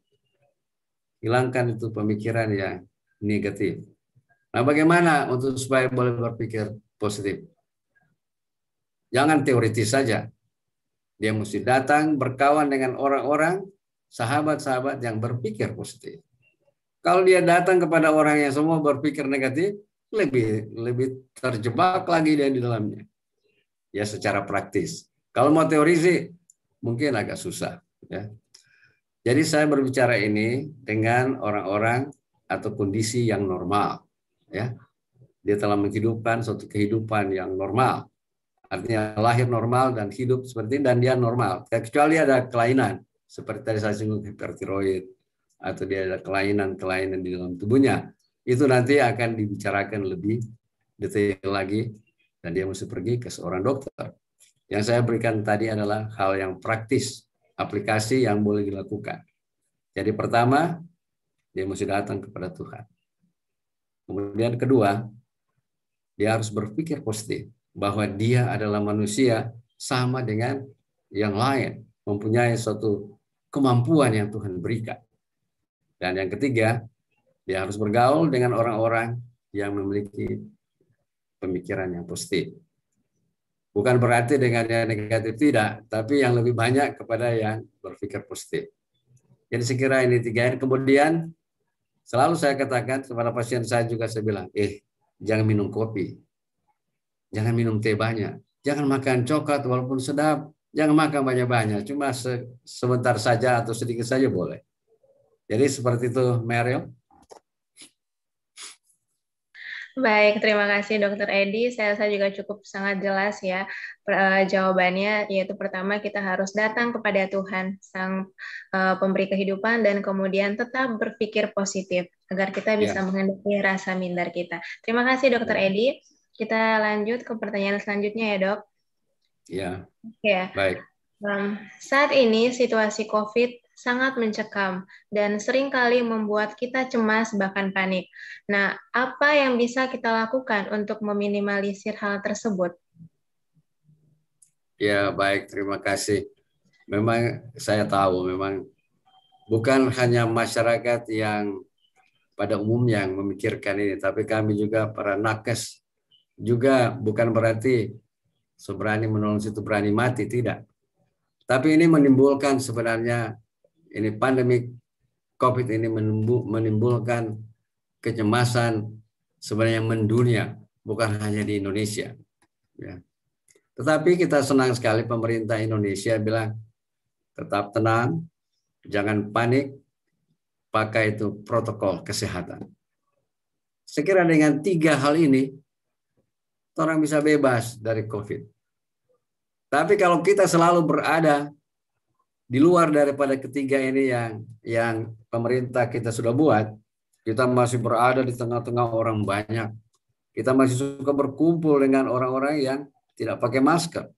hilangkan itu pemikiran yang negatif. Nah, bagaimana untuk supaya boleh berpikir positif? Jangan teoritis saja. Dia mesti datang berkawan dengan orang-orang, sahabat-sahabat yang berpikir positif. Kalau dia datang kepada orang yang semua berpikir negatif, lebih lebih terjebak lagi dia di dalamnya. Ya secara praktis. Kalau mau teori sih mungkin agak susah. Ya. Jadi saya berbicara ini dengan orang-orang atau kondisi yang normal. Ya, dia telah menghidupkan suatu kehidupan yang normal artinya lahir normal dan hidup seperti dan dia normal kecuali ada kelainan seperti tadi saya singgung hipertiroid atau dia ada kelainan-kelainan di dalam tubuhnya itu nanti akan dibicarakan lebih detail lagi dan dia mesti pergi ke seorang dokter yang saya berikan tadi adalah hal yang praktis aplikasi yang boleh dilakukan jadi pertama dia mesti datang kepada Tuhan kemudian kedua dia harus berpikir positif bahwa dia adalah manusia sama dengan yang lain, mempunyai suatu kemampuan yang Tuhan berikan. Dan yang ketiga, dia harus bergaul dengan orang-orang yang memiliki pemikiran yang positif. Bukan berarti dengan yang negatif tidak, tapi yang lebih banyak kepada yang berpikir positif. Jadi saya ini tiga. Kemudian selalu saya katakan kepada pasien saya juga saya bilang, eh jangan minum kopi, Jangan minum teh banyak. Jangan makan coklat walaupun sedap. Jangan makan banyak-banyak. Cuma se sebentar saja atau sedikit saja boleh. Jadi seperti itu Meryl. Baik, terima kasih Dokter Edi. Saya rasa juga cukup sangat jelas ya eh, jawabannya, yaitu pertama kita harus datang kepada Tuhan, Sang eh, Pemberi Kehidupan, dan kemudian tetap berpikir positif agar kita bisa ya. mengendalikan rasa minder kita. Terima kasih Dokter ya. Edi kita lanjut ke pertanyaan selanjutnya ya dok. Iya. Ya. Okay. Baik. Um, saat ini situasi COVID sangat mencekam dan seringkali membuat kita cemas bahkan panik. Nah, apa yang bisa kita lakukan untuk meminimalisir hal tersebut? Ya, baik. Terima kasih. Memang saya tahu memang bukan hanya masyarakat yang pada umumnya yang memikirkan ini, tapi kami juga para nakes juga bukan berarti seberani menolong situ berani mati tidak. Tapi ini menimbulkan sebenarnya ini pandemi COVID ini menimbulkan kecemasan sebenarnya mendunia bukan hanya di Indonesia. Ya. Tetapi kita senang sekali pemerintah Indonesia bilang tetap tenang, jangan panik, pakai itu protokol kesehatan. Sekira dengan tiga hal ini orang bisa bebas dari COVID. Tapi kalau kita selalu berada di luar daripada ketiga ini yang yang pemerintah kita sudah buat, kita masih berada di tengah-tengah orang banyak. Kita masih suka berkumpul dengan orang-orang yang tidak pakai masker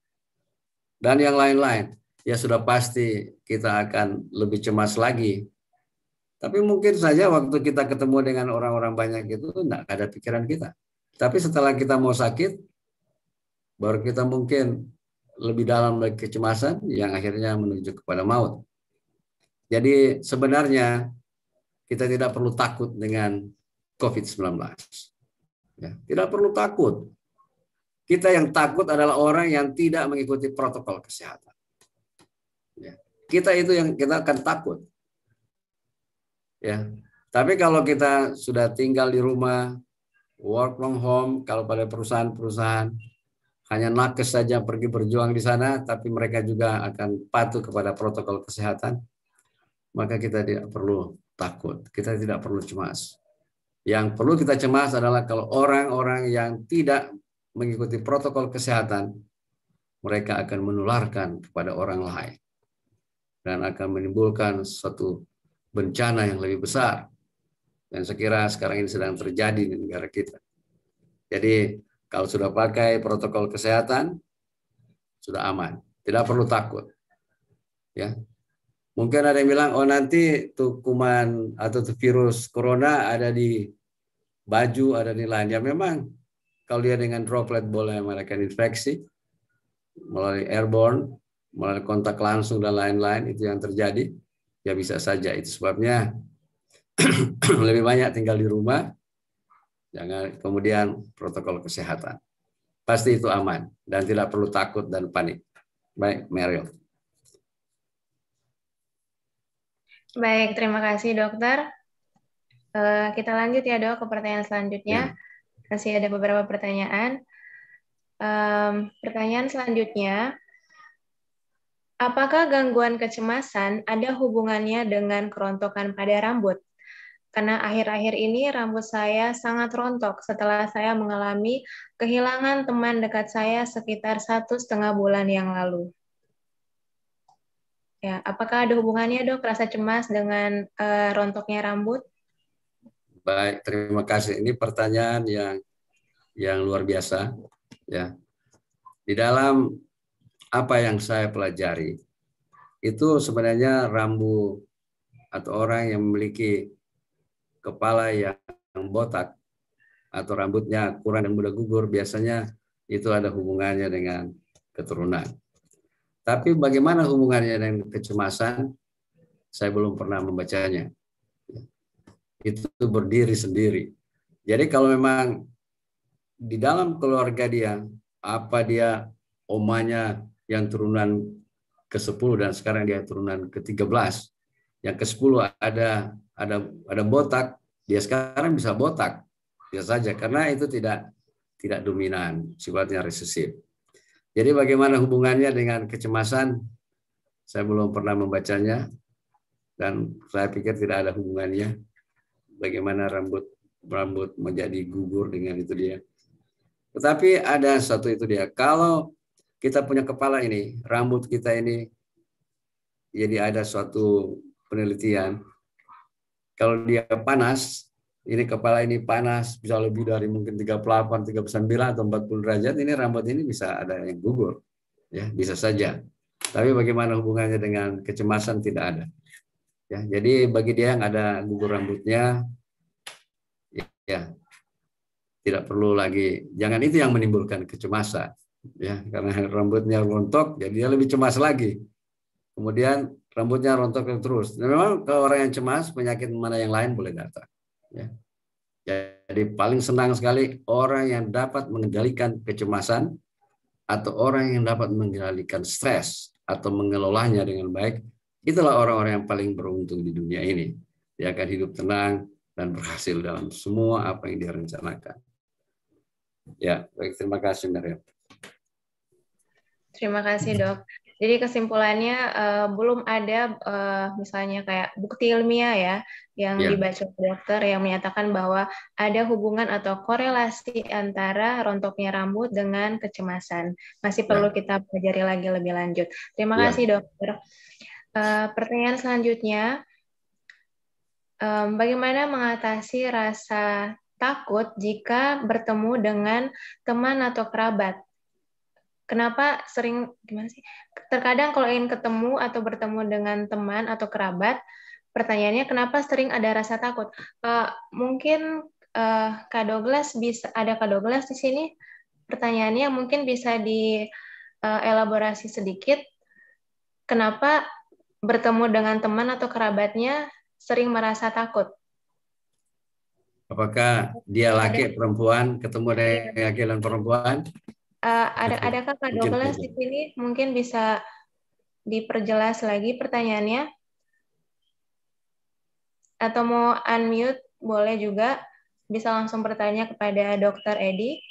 dan yang lain-lain. Ya sudah pasti kita akan lebih cemas lagi. Tapi mungkin saja waktu kita ketemu dengan orang-orang banyak itu tidak ada pikiran kita. Tapi setelah kita mau sakit, baru kita mungkin lebih dalam dari kecemasan yang akhirnya menuju kepada maut. Jadi sebenarnya kita tidak perlu takut dengan COVID-19. Ya, tidak perlu takut. Kita yang takut adalah orang yang tidak mengikuti protokol kesehatan. Ya, kita itu yang kita akan takut. Ya, tapi kalau kita sudah tinggal di rumah, work from home kalau pada perusahaan-perusahaan hanya nakes saja pergi berjuang di sana tapi mereka juga akan patuh kepada protokol kesehatan maka kita tidak perlu takut kita tidak perlu cemas yang perlu kita cemas adalah kalau orang-orang yang tidak mengikuti protokol kesehatan mereka akan menularkan kepada orang lain dan akan menimbulkan suatu bencana yang lebih besar yang sekira sekarang ini sedang terjadi di negara kita. Jadi kalau sudah pakai protokol kesehatan, sudah aman. Tidak perlu takut. Ya, Mungkin ada yang bilang, oh nanti tuh atau tuh virus corona ada di baju, ada di lain. Ya memang kalau dia dengan droplet boleh mereka infeksi melalui airborne, melalui kontak langsung dan lain-lain itu yang terjadi. Ya bisa saja itu sebabnya (clears throat) lebih banyak tinggal di rumah, jangan kemudian protokol kesehatan. Pasti itu aman dan tidak perlu takut dan panik. Baik, Mario. Baik, terima kasih dokter. Eh, kita lanjut ya dok ke pertanyaan selanjutnya. Ya. Masih ada beberapa pertanyaan. Pertanyaan selanjutnya, apakah gangguan kecemasan ada hubungannya dengan kerontokan pada rambut? karena akhir-akhir ini rambut saya sangat rontok setelah saya mengalami kehilangan teman dekat saya sekitar satu setengah bulan yang lalu. Ya, apakah ada hubungannya dok rasa cemas dengan uh, rontoknya rambut? Baik, terima kasih. Ini pertanyaan yang yang luar biasa. Ya, di dalam apa yang saya pelajari itu sebenarnya rambu atau orang yang memiliki kepala yang botak atau rambutnya kurang dan mudah gugur, biasanya itu ada hubungannya dengan keturunan. Tapi bagaimana hubungannya dengan kecemasan? Saya belum pernah membacanya. Itu berdiri sendiri. Jadi kalau memang di dalam keluarga dia, apa dia omanya yang turunan ke-10 dan sekarang dia turunan ke-13, yang ke-10 ada ada ada botak, dia sekarang bisa botak. Biasa saja karena itu tidak tidak dominan, sifatnya resesif. Jadi bagaimana hubungannya dengan kecemasan? Saya belum pernah membacanya dan saya pikir tidak ada hubungannya. Bagaimana rambut rambut menjadi gugur dengan itu dia. Tetapi ada satu itu dia. Kalau kita punya kepala ini, rambut kita ini jadi ada suatu penelitian. Kalau dia panas, ini kepala ini panas bisa lebih dari mungkin 38, 39 atau 40 derajat, ini rambut ini bisa ada yang gugur. Ya, bisa saja. Tapi bagaimana hubungannya dengan kecemasan tidak ada. Ya, jadi bagi dia yang ada gugur rambutnya ya, ya tidak perlu lagi jangan itu yang menimbulkan kecemasan ya karena rambutnya rontok jadi dia lebih cemas lagi. Kemudian rambutnya rontok terus. Nah, memang kalau orang yang cemas, penyakit mana yang lain boleh datang. Ya. Jadi paling senang sekali orang yang dapat mengendalikan kecemasan atau orang yang dapat mengendalikan stres atau mengelolanya dengan baik, itulah orang-orang yang paling beruntung di dunia ini. Dia akan hidup tenang dan berhasil dalam semua apa yang direncanakan. Ya, baik terima kasih Maria. Terima kasih dok. Jadi kesimpulannya uh, belum ada uh, misalnya kayak bukti ilmiah ya yang yeah. dibaca dokter yang menyatakan bahwa ada hubungan atau korelasi antara rontoknya rambut dengan kecemasan. Masih perlu yeah. kita pelajari lagi lebih lanjut. Terima yeah. kasih dokter. Uh, pertanyaan selanjutnya, um, bagaimana mengatasi rasa takut jika bertemu dengan teman atau kerabat Kenapa sering gimana sih? Terkadang kalau ingin ketemu atau bertemu dengan teman atau kerabat, pertanyaannya kenapa sering ada rasa takut? Uh, mungkin uh, Kak Douglas bisa ada kado gelas di sini. Pertanyaannya mungkin bisa di uh, elaborasi sedikit. Kenapa bertemu dengan teman atau kerabatnya sering merasa takut? Apakah dia laki perempuan ketemu dengan laki dan perempuan? Eh, ada ada kak Douglas di sini mungkin bisa diperjelas lagi pertanyaannya atau mau unmute boleh juga bisa langsung bertanya kepada Dokter Edi.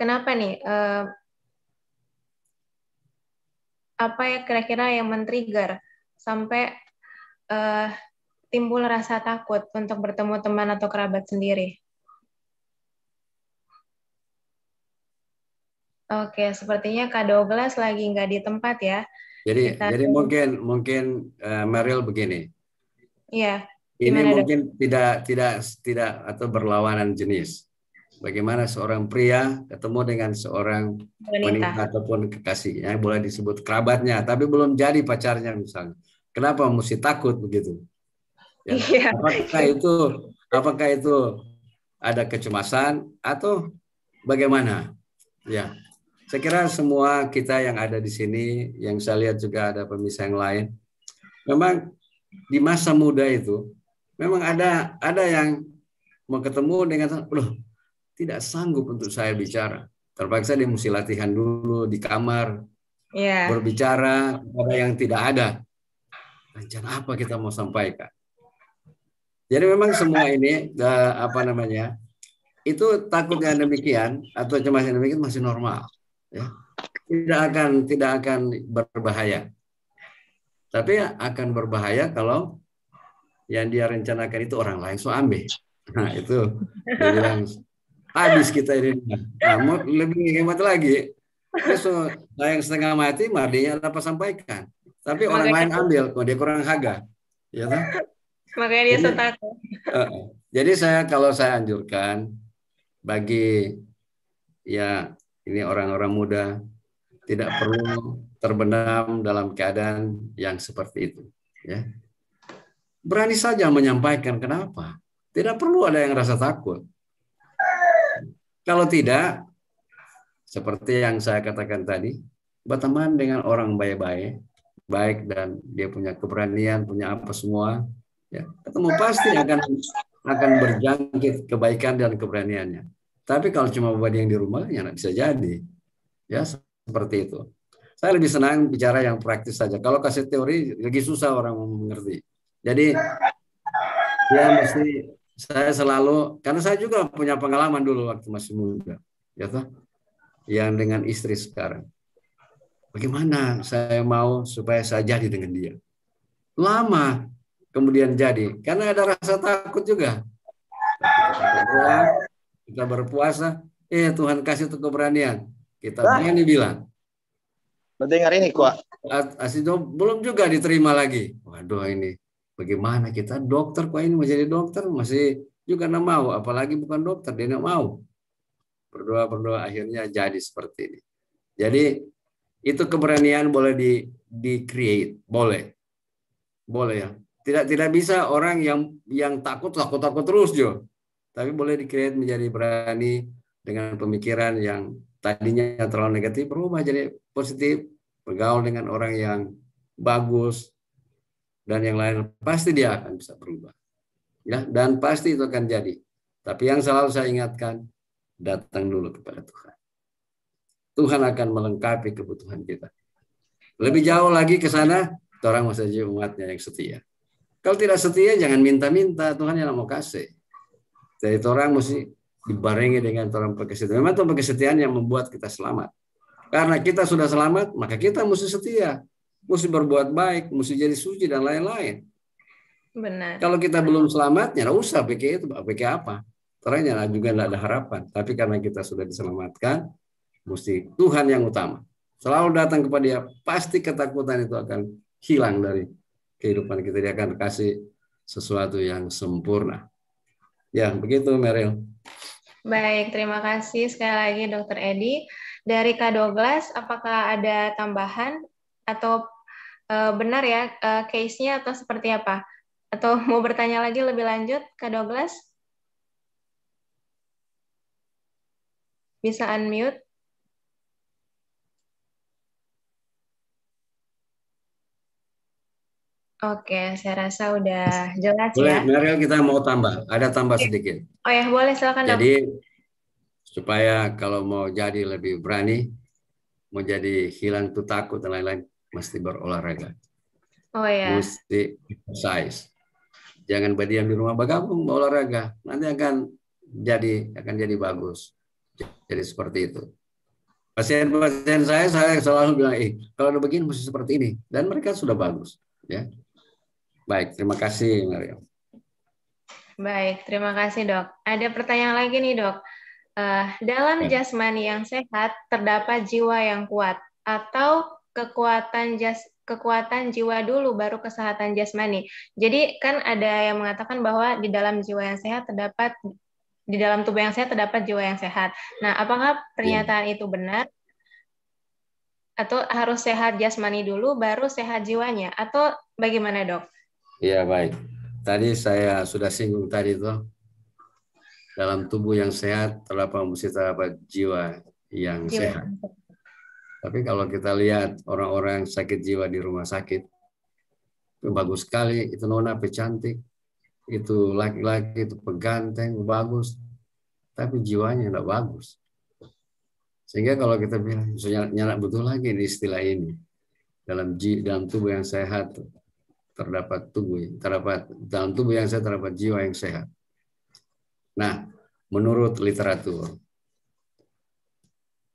Kenapa nih? Eh, apa ya kira-kira yang men-trigger sampai uh, timbul rasa takut untuk bertemu teman atau kerabat sendiri? Oke, sepertinya Kak Douglas lagi nggak di tempat ya. Jadi, Kita... jadi mungkin mungkin uh, Meryl begini. Iya. Ini mungkin dok? tidak tidak tidak atau berlawanan jenis. Bagaimana seorang pria ketemu dengan seorang wanita, wanita ataupun kekasihnya, boleh disebut kerabatnya, tapi belum jadi pacarnya misalnya. Kenapa mesti takut begitu? Ya, yeah. Apakah itu apakah itu ada kecemasan atau bagaimana? Ya. Saya kira semua kita yang ada di sini, yang saya lihat juga ada pemirsa yang lain, memang di masa muda itu memang ada ada yang mau ketemu dengan loh tidak sanggup untuk saya bicara. Terpaksa dia mesti latihan dulu di kamar, yeah. berbicara kepada yang tidak ada rencana apa kita mau sampaikan. Jadi memang semua ini eh, apa namanya itu takutnya demikian atau cemasnya demikian masih normal, ya. tidak akan tidak akan berbahaya. Tapi ya akan berbahaya kalau yang dia rencanakan itu orang lain so ambil. Nah itu bilang habis kita ini. Nah, lebih hemat lagi. Besok so, saya yang setengah mati, mardinya dapat sampaikan tapi orang lain ambil kalau dia kurang harga, ya kan? (laughs) makanya dia sotako uh, jadi saya kalau saya anjurkan bagi ya ini orang-orang muda tidak perlu terbenam dalam keadaan yang seperti itu ya berani saja menyampaikan kenapa tidak perlu ada yang rasa takut kalau tidak seperti yang saya katakan tadi berteman dengan orang baik-baik baik dan dia punya keberanian, punya apa semua, ya ketemu pasti akan akan berjangkit kebaikan dan keberaniannya. Tapi kalau cuma buat yang di rumah, ya nggak bisa jadi. Ya seperti itu. Saya lebih senang bicara yang praktis saja. Kalau kasih teori, lagi susah orang mengerti. Jadi ya mesti saya selalu karena saya juga punya pengalaman dulu waktu masih muda, ya toh, yang dengan istri sekarang. Bagaimana saya mau supaya saya jadi dengan dia? Lama kemudian jadi. Karena ada rasa takut juga. Kita berpuasa, eh Tuhan kasih tuh keberanian. Kita berani bilang. Mendengar ini, kuat Asido belum juga diterima lagi. Waduh ini bagaimana kita dokter kok ini menjadi jadi dokter masih juga nggak mau apalagi bukan dokter dia nggak mau berdoa berdoa akhirnya jadi seperti ini jadi itu keberanian boleh di di create boleh boleh ya tidak tidak bisa orang yang yang takut takut takut terus Jo tapi boleh di create menjadi berani dengan pemikiran yang tadinya terlalu negatif berubah jadi positif bergaul dengan orang yang bagus dan yang lain pasti dia akan bisa berubah ya dan pasti itu akan jadi tapi yang selalu saya ingatkan datang dulu kepada Tuhan Tuhan akan melengkapi kebutuhan kita. Lebih jauh lagi ke sana, orang saja umatnya yang setia. Kalau tidak setia, jangan minta-minta. Tuhan yang mau kasih. Jadi orang mesti dibarengi dengan orang berkesetiaan. Memang itu berkesetiaan yang membuat kita selamat. Karena kita sudah selamat, maka kita mesti setia. Mesti berbuat baik, mesti jadi suci, dan lain-lain. Benar. Kalau kita belum selamat, ya usah pikir itu, pikir apa. Ternyata juga tidak ada harapan. Tapi karena kita sudah diselamatkan, Mesti Tuhan yang utama. Selalu datang kepada dia, pasti ketakutan itu akan hilang dari kehidupan kita. Dia akan kasih sesuatu yang sempurna. Ya, begitu Meryl. Baik, terima kasih sekali lagi Dokter Edi. Dari Kak Douglas, apakah ada tambahan atau e, benar ya e, case-nya atau seperti apa? Atau (laughs) mau bertanya lagi lebih lanjut Kak Douglas? Bisa unmute. Oke, saya rasa udah jelas boleh, ya. Boleh, ya, kita mau tambah. Ada tambah Oke. sedikit. Oh ya, boleh silakan. Jadi dong. supaya kalau mau jadi lebih berani, mau jadi hilang tuh takut dan lain-lain, mesti berolahraga. Oh ya. Mesti exercise. Jangan berdiam di rumah bergabung olahraga. Nanti akan jadi akan jadi bagus. Jadi seperti itu. Pasien-pasien saya saya selalu bilang, "Eh, kalau udah begini mesti seperti ini." Dan mereka sudah bagus, ya Baik, terima kasih Mario. Baik, terima kasih dok. Ada pertanyaan lagi nih dok. Uh, dalam jasmani yang sehat terdapat jiwa yang kuat atau kekuatan jas kekuatan jiwa dulu baru kesehatan jasmani. Jadi kan ada yang mengatakan bahwa di dalam jiwa yang sehat terdapat di dalam tubuh yang sehat terdapat jiwa yang sehat. Nah, apakah pernyataan iya. itu benar? Atau harus sehat jasmani dulu baru sehat jiwanya atau bagaimana, Dok? Iya baik. Tadi saya sudah singgung tadi tuh dalam tubuh yang sehat terdapat terdapat jiwa yang jiwa. sehat. Tapi kalau kita lihat orang-orang yang sakit jiwa di rumah sakit, itu bagus sekali, itu nona pecantik, itu laki-laki, itu peganteng, bagus. Tapi jiwanya tidak bagus. Sehingga kalau kita bilang, nyala butuh lagi di istilah ini. Dalam, dalam tubuh yang sehat, terdapat tubuh, terdapat dalam tubuh yang sehat terdapat jiwa yang sehat. Nah, menurut literatur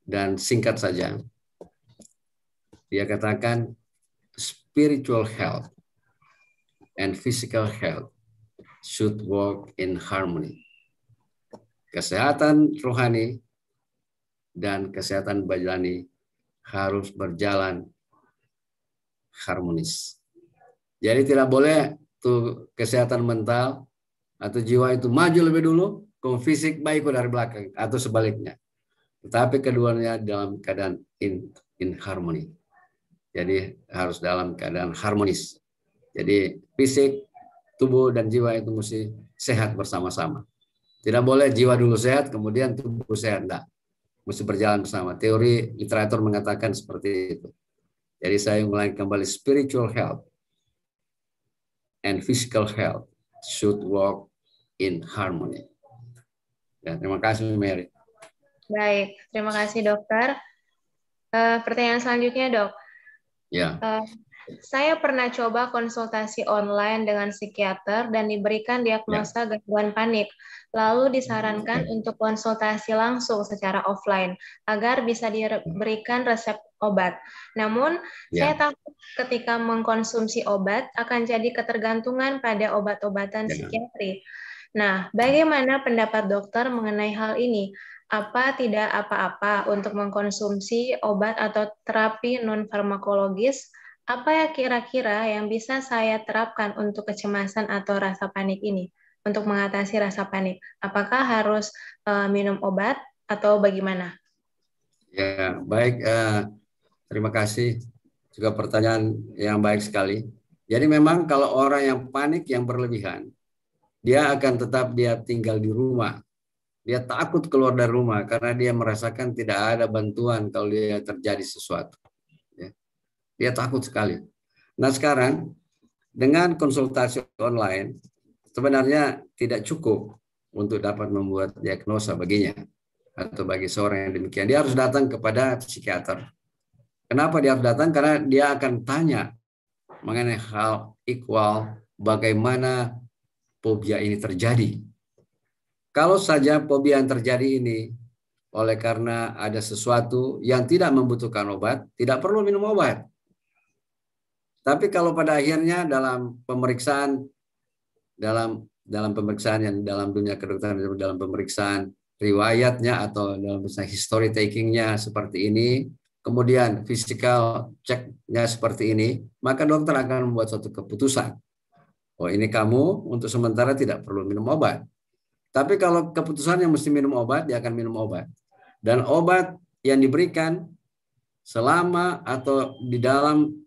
dan singkat saja, dia katakan spiritual health and physical health should work in harmony. Kesehatan rohani dan kesehatan bajani harus berjalan harmonis. Jadi tidak boleh tuh kesehatan mental atau jiwa itu maju lebih dulu, kemudian fisik baik dari belakang atau sebaliknya. Tetapi keduanya dalam keadaan in, in harmony. Jadi harus dalam keadaan harmonis. Jadi fisik, tubuh dan jiwa itu mesti sehat bersama-sama. Tidak boleh jiwa dulu sehat, kemudian tubuh sehat. Tidak. Mesti berjalan bersama. Teori literatur mengatakan seperti itu. Jadi saya mulai kembali spiritual health and physical health should work in harmony. Ya, terima kasih Mary. Baik, terima kasih dokter. Uh, pertanyaan selanjutnya dok. Ya. Uh, saya pernah coba konsultasi online dengan psikiater dan diberikan diagnosa ya. gangguan panik. Lalu disarankan hmm, untuk konsultasi langsung secara offline agar bisa diberikan resep obat. Namun, ya. saya takut ketika mengkonsumsi obat akan jadi ketergantungan pada obat-obatan ya. psikiatri. Nah, bagaimana pendapat dokter mengenai hal ini? apa tidak apa-apa untuk mengkonsumsi obat atau terapi non farmakologis apa ya kira-kira yang bisa saya terapkan untuk kecemasan atau rasa panik ini? Untuk mengatasi rasa panik, apakah harus uh, minum obat atau bagaimana? Ya, baik. Uh, terima kasih. Juga pertanyaan yang baik sekali. Jadi memang kalau orang yang panik yang berlebihan, dia akan tetap dia tinggal di rumah. Dia takut keluar dari rumah karena dia merasakan tidak ada bantuan kalau dia terjadi sesuatu. Dia takut sekali. Nah sekarang dengan konsultasi online sebenarnya tidak cukup untuk dapat membuat diagnosa baginya atau bagi seorang yang demikian. Dia harus datang kepada psikiater. Kenapa dia harus datang? Karena dia akan tanya mengenai hal equal bagaimana fobia ini terjadi. Kalau saja fobia yang terjadi ini oleh karena ada sesuatu yang tidak membutuhkan obat, tidak perlu minum obat. Tapi kalau pada akhirnya dalam pemeriksaan dalam dalam pemeriksaan yang dalam dunia kedokteran dalam pemeriksaan riwayatnya atau dalam misalnya history takingnya seperti ini, kemudian physical checknya seperti ini, maka dokter akan membuat suatu keputusan. Oh ini kamu untuk sementara tidak perlu minum obat. Tapi kalau keputusan yang mesti minum obat, dia akan minum obat. Dan obat yang diberikan selama atau di dalam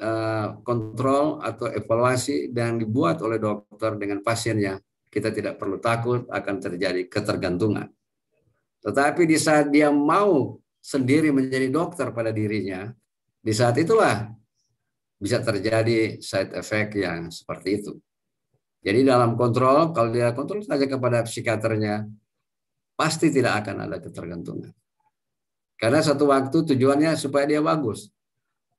Eh, kontrol atau evaluasi yang dibuat oleh dokter dengan pasiennya, kita tidak perlu takut akan terjadi ketergantungan. Tetapi di saat dia mau sendiri menjadi dokter pada dirinya, di saat itulah bisa terjadi side effect yang seperti itu. Jadi dalam kontrol, kalau dia kontrol saja kepada psikiaternya, pasti tidak akan ada ketergantungan. Karena satu waktu tujuannya supaya dia bagus.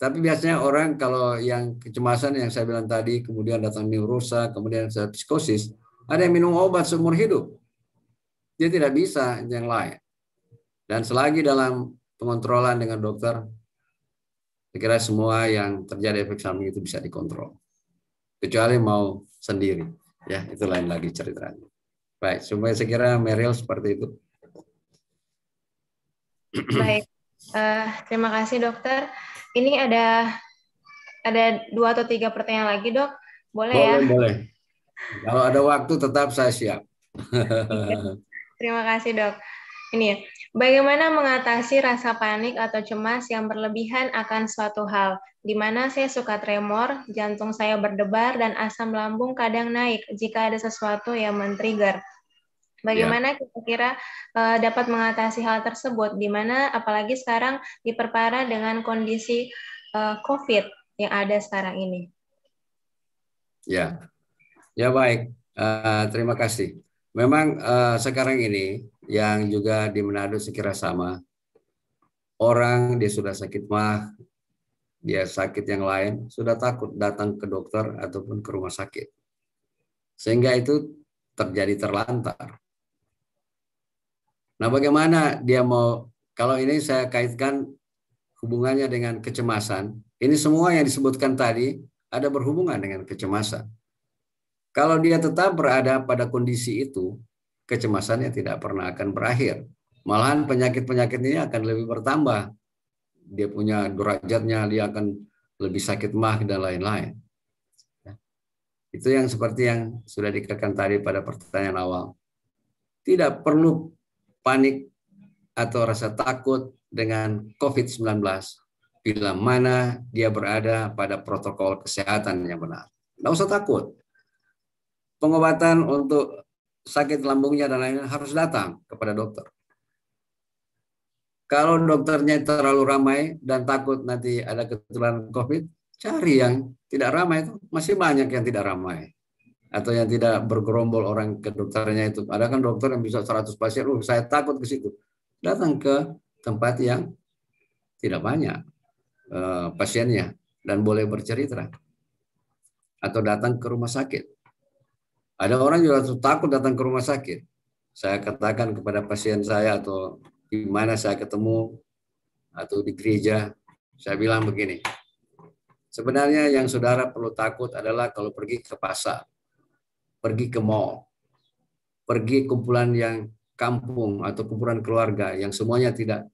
Tapi biasanya orang kalau yang kecemasan yang saya bilang tadi, kemudian datang neurosa, kemudian psikosis, ada yang minum obat seumur hidup. Dia tidak bisa yang lain. Dan selagi dalam pengontrolan dengan dokter, saya kira semua yang terjadi efek samping itu bisa dikontrol. Kecuali mau sendiri. Ya, itu lain lagi ceritanya. Baik, semuanya saya kira Meryl seperti itu. Baik, uh, terima kasih dokter ini ada ada dua atau tiga pertanyaan lagi dok, boleh, ya? boleh ya? Boleh. Kalau ada waktu tetap saya siap. (laughs) Terima kasih dok. Ini ya. bagaimana mengatasi rasa panik atau cemas yang berlebihan akan suatu hal? Di mana saya suka tremor, jantung saya berdebar dan asam lambung kadang naik jika ada sesuatu yang men-trigger. Iya. Bagaimana kita kira uh, eh, dapat mengatasi hal tersebut? Di mana apalagi sekarang diperparah dengan kondisi uh, COVID yang ada sekarang ini. Ya, ya baik. Uh, terima kasih. Memang uh, sekarang ini yang juga di Manado sekira sama, orang dia sudah sakit mah, dia sakit yang lain, sudah takut datang ke dokter ataupun ke rumah sakit. Sehingga itu terjadi terlantar Nah, bagaimana dia mau kalau ini saya kaitkan hubungannya dengan kecemasan. Ini semua yang disebutkan tadi ada berhubungan dengan kecemasan. Kalau dia tetap berada pada kondisi itu, kecemasannya tidak pernah akan berakhir. Malahan penyakit-penyakit ini akan lebih bertambah. Dia punya derajatnya, dia akan lebih sakit mah dan lain-lain. Ya. Itu yang seperti yang sudah dikatakan tadi pada pertanyaan awal. Tidak perlu panik atau rasa takut dengan COVID-19 bila mana dia berada pada protokol kesehatan yang benar. Tidak usah takut. Pengobatan untuk sakit lambungnya dan lain-lain harus datang kepada dokter. Kalau dokternya terlalu ramai dan takut nanti ada ketularan COVID, cari yang tidak ramai. Masih banyak yang tidak ramai atau yang tidak bergerombol orang ke dokternya itu. Ada kan dokter yang bisa 100 pasien, oh saya takut ke situ. Datang ke tempat yang tidak banyak uh, pasiennya dan boleh bercerita. Atau datang ke rumah sakit. Ada orang juga takut datang ke rumah sakit. Saya katakan kepada pasien saya atau di mana saya ketemu atau di gereja, saya bilang begini. Sebenarnya yang saudara perlu takut adalah kalau pergi ke pasar pergi ke mall, pergi kumpulan yang kampung atau kumpulan keluarga yang semuanya tidak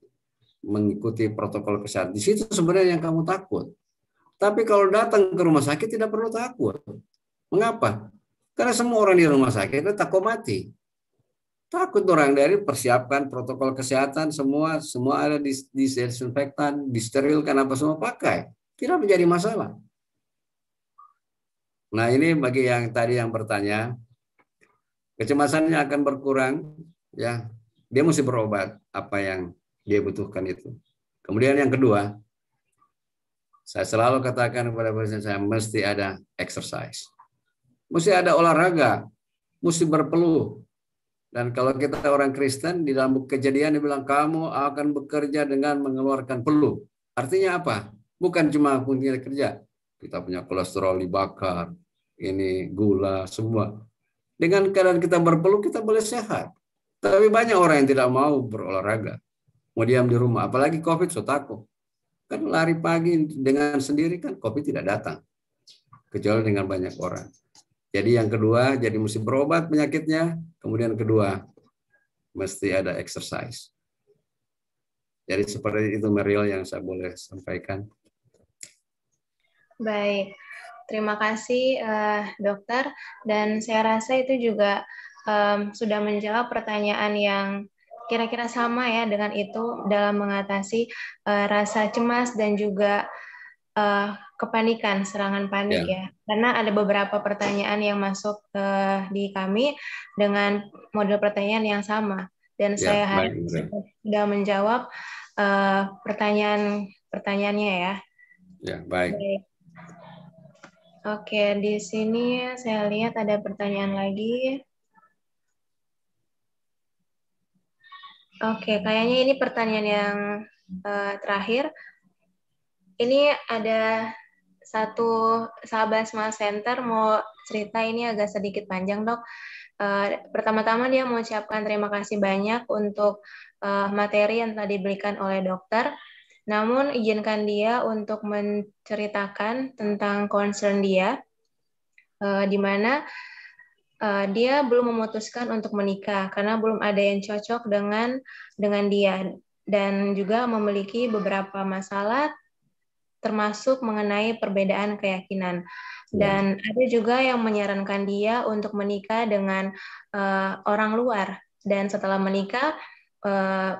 mengikuti protokol kesehatan. Di situ sebenarnya yang kamu takut. Tapi kalau datang ke rumah sakit tidak perlu takut. Mengapa? Karena semua orang di rumah sakit itu takut mati. Takut orang dari persiapkan protokol kesehatan semua semua ada disinfektan, disterilkan apa semua pakai. Tidak menjadi masalah. Nah ini bagi yang tadi yang bertanya, kecemasannya akan berkurang, ya dia mesti berobat apa yang dia butuhkan itu. Kemudian yang kedua, saya selalu katakan kepada pasien saya mesti ada exercise, mesti ada olahraga, mesti berpeluh. Dan kalau kita orang Kristen di dalam kejadian dibilang kamu akan bekerja dengan mengeluarkan peluh. Artinya apa? Bukan cuma punya kerja, kita punya kolesterol dibakar, ini gula, semua. Dengan keadaan kita berpeluh, kita boleh sehat. Tapi banyak orang yang tidak mau berolahraga. Mau diam di rumah. Apalagi COVID, so takut. Kan lari pagi dengan sendiri kan COVID tidak datang. Kecuali dengan banyak orang. Jadi yang kedua, jadi mesti berobat penyakitnya. Kemudian kedua, mesti ada exercise. Jadi seperti itu Meril yang saya boleh sampaikan. Baik, terima kasih uh, dokter. Dan saya rasa itu juga um, sudah menjawab pertanyaan yang kira-kira sama ya dengan itu dalam mengatasi uh, rasa cemas dan juga uh, kepanikan, serangan panik yeah. ya. Karena ada beberapa pertanyaan yang masuk uh, di kami dengan model pertanyaan yang sama. Dan yeah, saya harap sudah menjawab uh, pertanyaan pertanyaannya ya. Ya, baik. Oke, di sini saya lihat ada pertanyaan lagi. Oke, kayaknya ini pertanyaan yang uh, terakhir. Ini ada satu sahabat Smart Center mau cerita ini agak sedikit panjang, dok. Uh, Pertama-tama dia mau mengucapkan terima kasih banyak untuk uh, materi yang telah diberikan oleh dokter namun izinkan dia untuk menceritakan tentang concern dia, uh, di mana uh, dia belum memutuskan untuk menikah karena belum ada yang cocok dengan dengan dia dan juga memiliki beberapa masalah termasuk mengenai perbedaan keyakinan. Iya. Dan ya. ada juga yang menyarankan dia untuk menikah dengan uh, orang luar dan setelah menikah uh,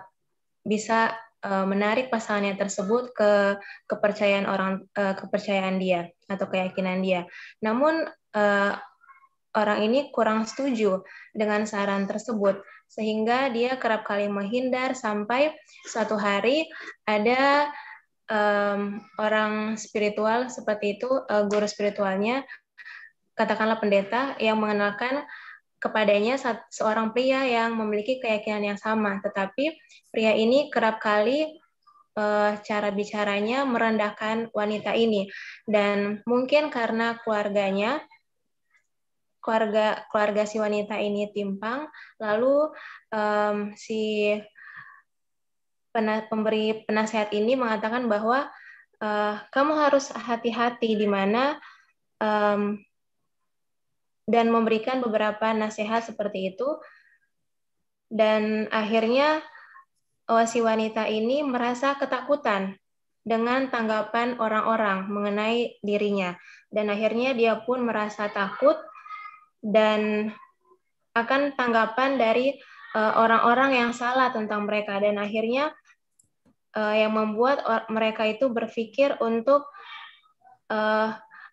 bisa Eh, menarik pasangannya tersebut ke kepercayaan orang eh, kepercayaan dia atau keyakinan dia. Namun eh, orang ini kurang setuju dengan saran tersebut sehingga dia kerap kali menghindar sampai suatu hari ada um, orang spiritual seperti itu guru spiritualnya katakanlah pendeta yang mengenalkan kepadanya seorang pria yang memiliki keyakinan yang sama, tetapi pria ini kerap kali eh, cara bicaranya merendahkan wanita ini dan mungkin karena keluarganya keluarga keluarga si wanita ini timpang lalu um, si pena, pemberi penasehat ini mengatakan bahwa uh, kamu harus hati-hati di mana um, dan memberikan beberapa nasihat seperti itu. Dan akhirnya eh, si wanita ini merasa ketakutan dengan tanggapan orang-orang mengenai dirinya. Dan akhirnya dia pun merasa takut dan akan tanggapan dari eh, orang-orang yang salah tentang mereka. Dan akhirnya eh, yang membuat mereka itu berpikir untuk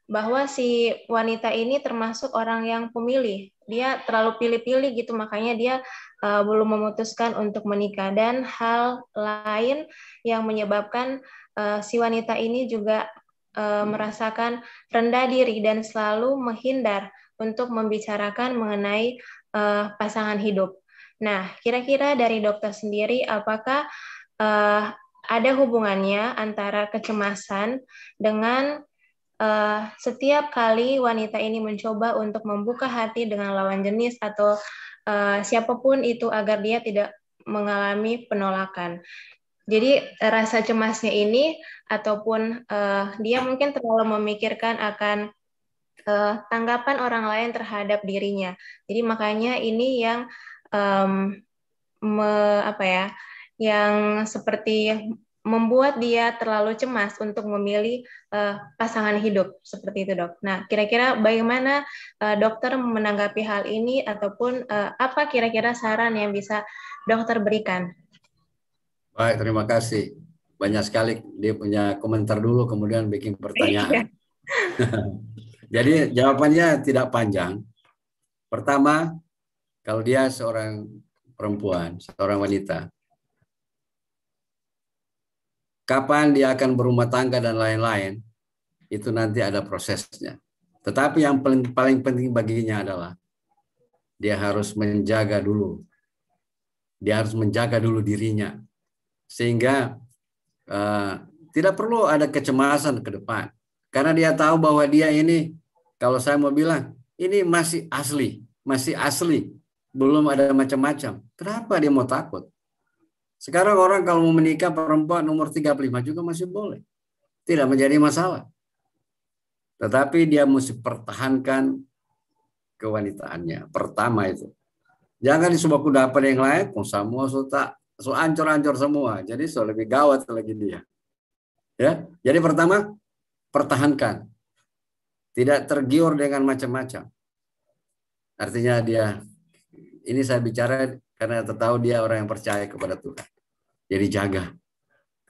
bahwa si wanita ini termasuk orang yang pemilih. Dia terlalu pilih-pilih gitu, makanya dia uh, belum memutuskan untuk menikah. Dan hal lain yang menyebabkan uh, si wanita ini juga uh, merasakan rendah diri dan selalu menghindar untuk membicarakan mengenai uh, pasangan hidup. Nah, kira-kira dari dokter sendiri, apakah uh, ada hubungannya antara kecemasan dengan uh, setiap kali wanita ini mencoba untuk membuka hati dengan lawan jenis atau uh, siapapun itu agar dia tidak mengalami penolakan. Jadi rasa cemasnya ini ataupun uh, dia mungkin terlalu memikirkan akan uh, tanggapan orang lain terhadap dirinya. Jadi makanya ini yang um, me, apa ya, yang seperti membuat dia terlalu cemas untuk memilih uh, pasangan hidup seperti itu dok. Nah kira-kira bagaimana uh, dokter menanggapi hal ini ataupun uh, apa kira-kira saran yang bisa dokter berikan? Baik terima kasih banyak sekali dia punya komentar dulu kemudian bikin pertanyaan. Iya. (laughs) Jadi jawabannya tidak panjang. Pertama kalau dia seorang perempuan seorang wanita kapan dia akan berumah tangga dan lain-lain, itu nanti ada prosesnya. Tetapi yang paling, paling penting baginya adalah dia harus menjaga dulu. Dia harus menjaga dulu dirinya. Sehingga uh, tidak perlu ada kecemasan ke depan. Karena dia tahu bahwa dia ini, kalau saya mau bilang, ini masih asli, masih asli, belum ada macam-macam. Kenapa dia mau takut? Sekarang orang kalau mau menikah perempuan umur 35 juga masih boleh. Tidak menjadi masalah. Tetapi dia mesti pertahankan kewanitaannya. Pertama itu. Jangan sebuah kudapan yang lain, oh, semua so tak so ancur-ancur semua. Jadi so lebih gawat lagi dia. Ya, jadi pertama pertahankan. Tidak tergiur dengan macam-macam. Artinya dia ini saya bicara karena tahu dia orang yang percaya kepada Tuhan. Jadi jaga.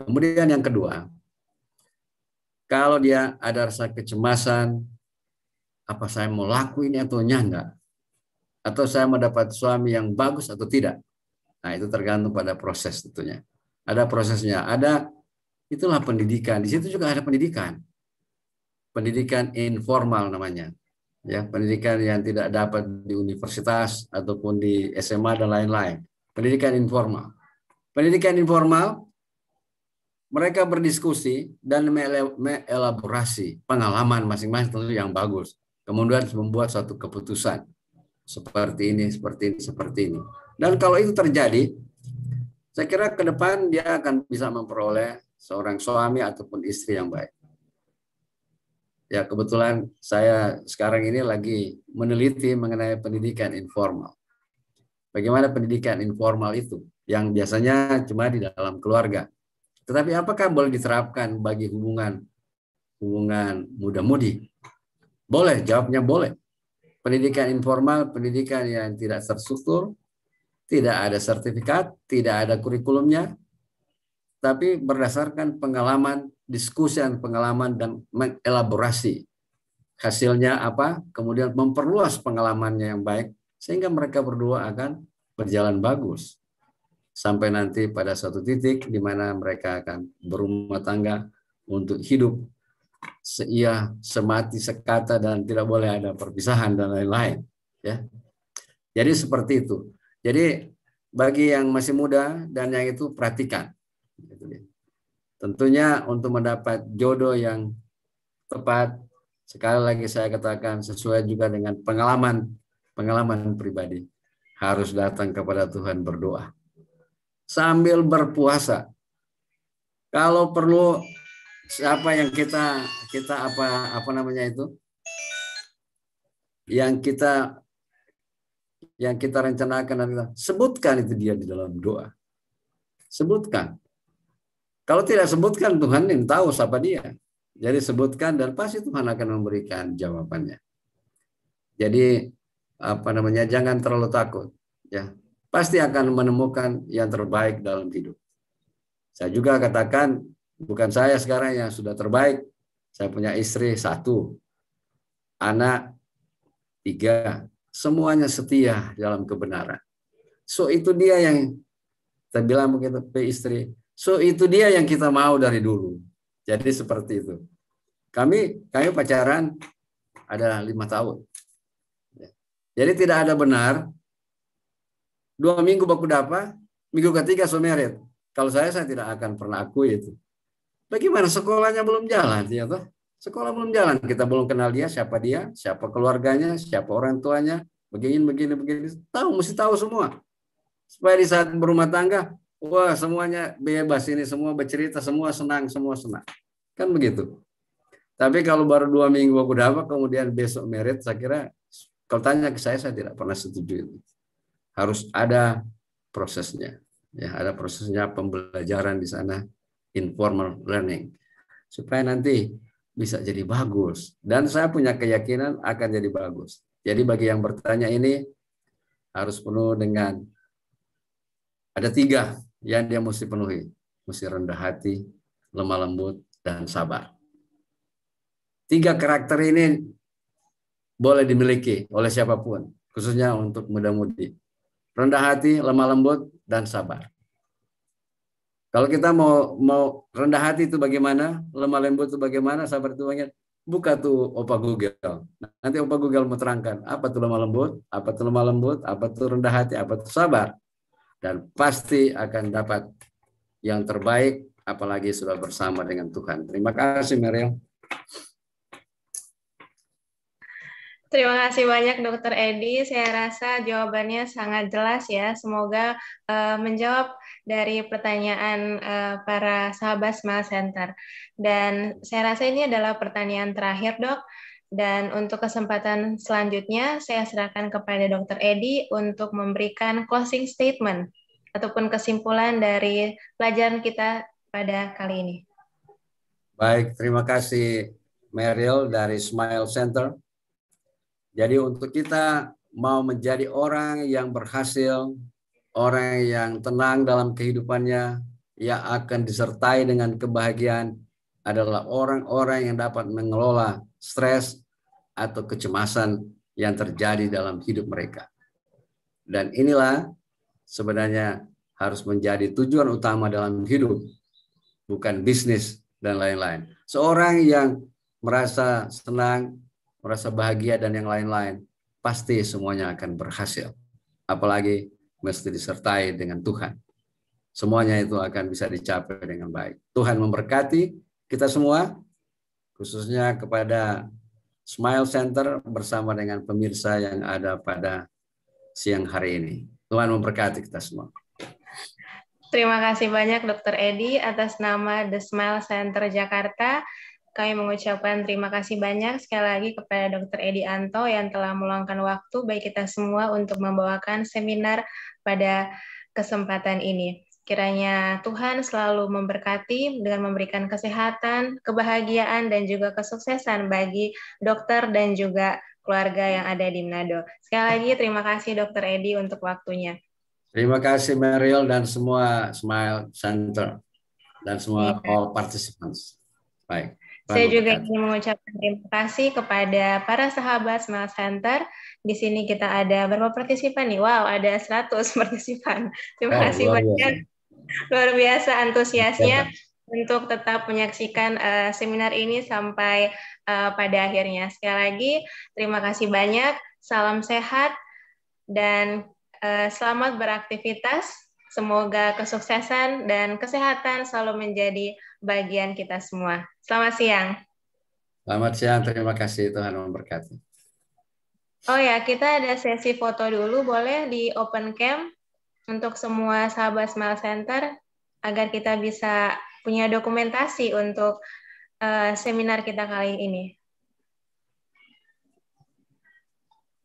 Kemudian yang kedua, kalau dia ada rasa kecemasan, apa saya mau lakuin atau enggak? Atau saya mendapat suami yang bagus atau tidak? Nah, itu tergantung pada proses tentunya. Ada prosesnya, ada itulah pendidikan. Di situ juga ada pendidikan. Pendidikan informal namanya. Ya, pendidikan yang tidak dapat di universitas ataupun di SMA dan lain-lain. Pendidikan informal. Pendidikan informal, mereka berdiskusi dan mengelaborasi pengalaman masing-masing tentu yang bagus. Kemudian membuat suatu keputusan seperti ini, seperti ini, seperti ini. Dan kalau itu terjadi, saya kira ke depan dia akan bisa memperoleh seorang suami ataupun istri yang baik. Ya kebetulan saya sekarang ini lagi meneliti mengenai pendidikan informal. Bagaimana pendidikan informal itu? yang biasanya cuma di dalam keluarga. Tetapi apakah boleh diterapkan bagi hubungan hubungan muda-mudi? Boleh, jawabnya boleh. Pendidikan informal, pendidikan yang tidak terstruktur, tidak ada sertifikat, tidak ada kurikulumnya, tapi berdasarkan pengalaman, diskusi dan pengalaman dan mengelaborasi. Hasilnya apa? Kemudian memperluas pengalamannya yang baik sehingga mereka berdua akan berjalan bagus sampai nanti pada suatu titik di mana mereka akan berumah tangga untuk hidup seia semati sekata dan tidak boleh ada perpisahan dan lain-lain ya jadi seperti itu jadi bagi yang masih muda dan yang itu perhatikan gitu ya. tentunya untuk mendapat jodoh yang tepat sekali lagi saya katakan sesuai juga dengan pengalaman pengalaman pribadi harus datang kepada Tuhan berdoa sambil berpuasa. Kalau perlu siapa yang kita kita apa apa namanya itu? Yang kita yang kita rencanakan adalah sebutkan itu dia di dalam doa. Sebutkan. Kalau tidak sebutkan Tuhan yang tahu siapa dia. Jadi sebutkan dan pasti Tuhan akan memberikan jawabannya. Jadi apa namanya jangan terlalu takut ya pasti akan menemukan yang terbaik dalam hidup. Saya juga katakan, bukan saya sekarang yang sudah terbaik. Saya punya istri satu, anak tiga, semuanya setia dalam kebenaran. So itu dia yang terbilang bilang begitu ke istri. So itu dia yang kita mau dari dulu. Jadi seperti itu. Kami kami pacaran adalah lima tahun. Jadi tidak ada benar, Dua minggu baku dapat, minggu ketiga sumerit. Kalau saya, saya tidak akan pernah akui itu. Bagaimana sekolahnya belum jalan, ya toh? Sekolah belum jalan, kita belum kenal dia, siapa dia, siapa keluarganya, siapa orang tuanya, begini, begini, begini. Tahu, mesti tahu semua. Supaya di saat berumah tangga, wah semuanya bebas ini, semua bercerita, semua senang, semua senang. Kan begitu. Tapi kalau baru dua minggu aku dapat, kemudian besok merit, saya kira kalau tanya ke saya, saya tidak pernah setuju itu harus ada prosesnya. Ya, ada prosesnya pembelajaran di sana informal learning supaya nanti bisa jadi bagus dan saya punya keyakinan akan jadi bagus. Jadi bagi yang bertanya ini harus penuh dengan ada tiga yang dia mesti penuhi, mesti rendah hati, lemah lembut dan sabar. Tiga karakter ini boleh dimiliki oleh siapapun, khususnya untuk muda-mudi rendah hati, lemah lembut, dan sabar. Kalau kita mau mau rendah hati itu bagaimana, lemah lembut itu bagaimana, sabar itu bagaimana, buka tuh opa Google. Nanti opa Google mau terangkan apa tuh lemah lembut, apa tuh lemah lembut, apa tuh rendah hati, apa tuh sabar. Dan pasti akan dapat yang terbaik apalagi sudah bersama dengan Tuhan. Terima kasih Meriel. Terima kasih banyak Dokter Edi. Saya rasa jawabannya sangat jelas ya. Semoga uh, menjawab dari pertanyaan uh, para sahabat Smile Center. Dan saya rasa ini adalah pertanyaan terakhir, Dok. Dan untuk kesempatan selanjutnya, saya serahkan kepada Dokter Edi untuk memberikan closing statement ataupun kesimpulan dari pelajaran kita pada kali ini. Baik, terima kasih Meryl dari Smile Center. Jadi untuk kita mau menjadi orang yang berhasil, orang yang tenang dalam kehidupannya, yang akan disertai dengan kebahagiaan adalah orang-orang yang dapat mengelola stres atau kecemasan yang terjadi dalam hidup mereka. Dan inilah sebenarnya harus menjadi tujuan utama dalam hidup, bukan bisnis dan lain-lain. Seorang yang merasa senang, merasa bahagia dan yang lain-lain, pasti semuanya akan berhasil. Apalagi mesti disertai dengan Tuhan. Semuanya itu akan bisa dicapai dengan baik. Tuhan memberkati kita semua, khususnya kepada Smile Center bersama dengan pemirsa yang ada pada siang hari ini. Tuhan memberkati kita semua. Terima kasih banyak Dr. Edi atas nama The Smile Center Jakarta kami mengucapkan terima kasih banyak sekali lagi kepada Dr. Edi Anto yang telah meluangkan waktu baik kita semua untuk membawakan seminar pada kesempatan ini. Kiranya Tuhan selalu memberkati dengan memberikan kesehatan, kebahagiaan, dan juga kesuksesan bagi dokter dan juga keluarga yang ada di Nado. Sekali lagi terima kasih Dr. Edi untuk waktunya. Terima kasih Meryl dan semua Smile Center dan semua iya. all participants. Baik. Saya juga ingin mengucapkan terima kasih kepada para sahabat Smile Center. Di sini kita ada berapa partisipan nih? Wow, ada 100 (laughs) partisipan. Terima oh, kasih luar banyak. Luar biasa antusiasnya ya. untuk tetap menyaksikan uh, seminar ini sampai uh, pada akhirnya. Sekali lagi, terima kasih banyak. Salam sehat dan uh, selamat beraktivitas. Semoga kesuksesan dan kesehatan selalu menjadi bagian kita semua. Selamat siang. Selamat siang, terima kasih Tuhan memberkati. Oh ya, kita ada sesi foto dulu, boleh di open cam untuk semua sahabat Smile Center agar kita bisa punya dokumentasi untuk uh, seminar kita kali ini.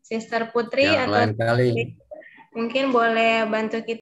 Sister Putri atau kali. mungkin boleh bantu kita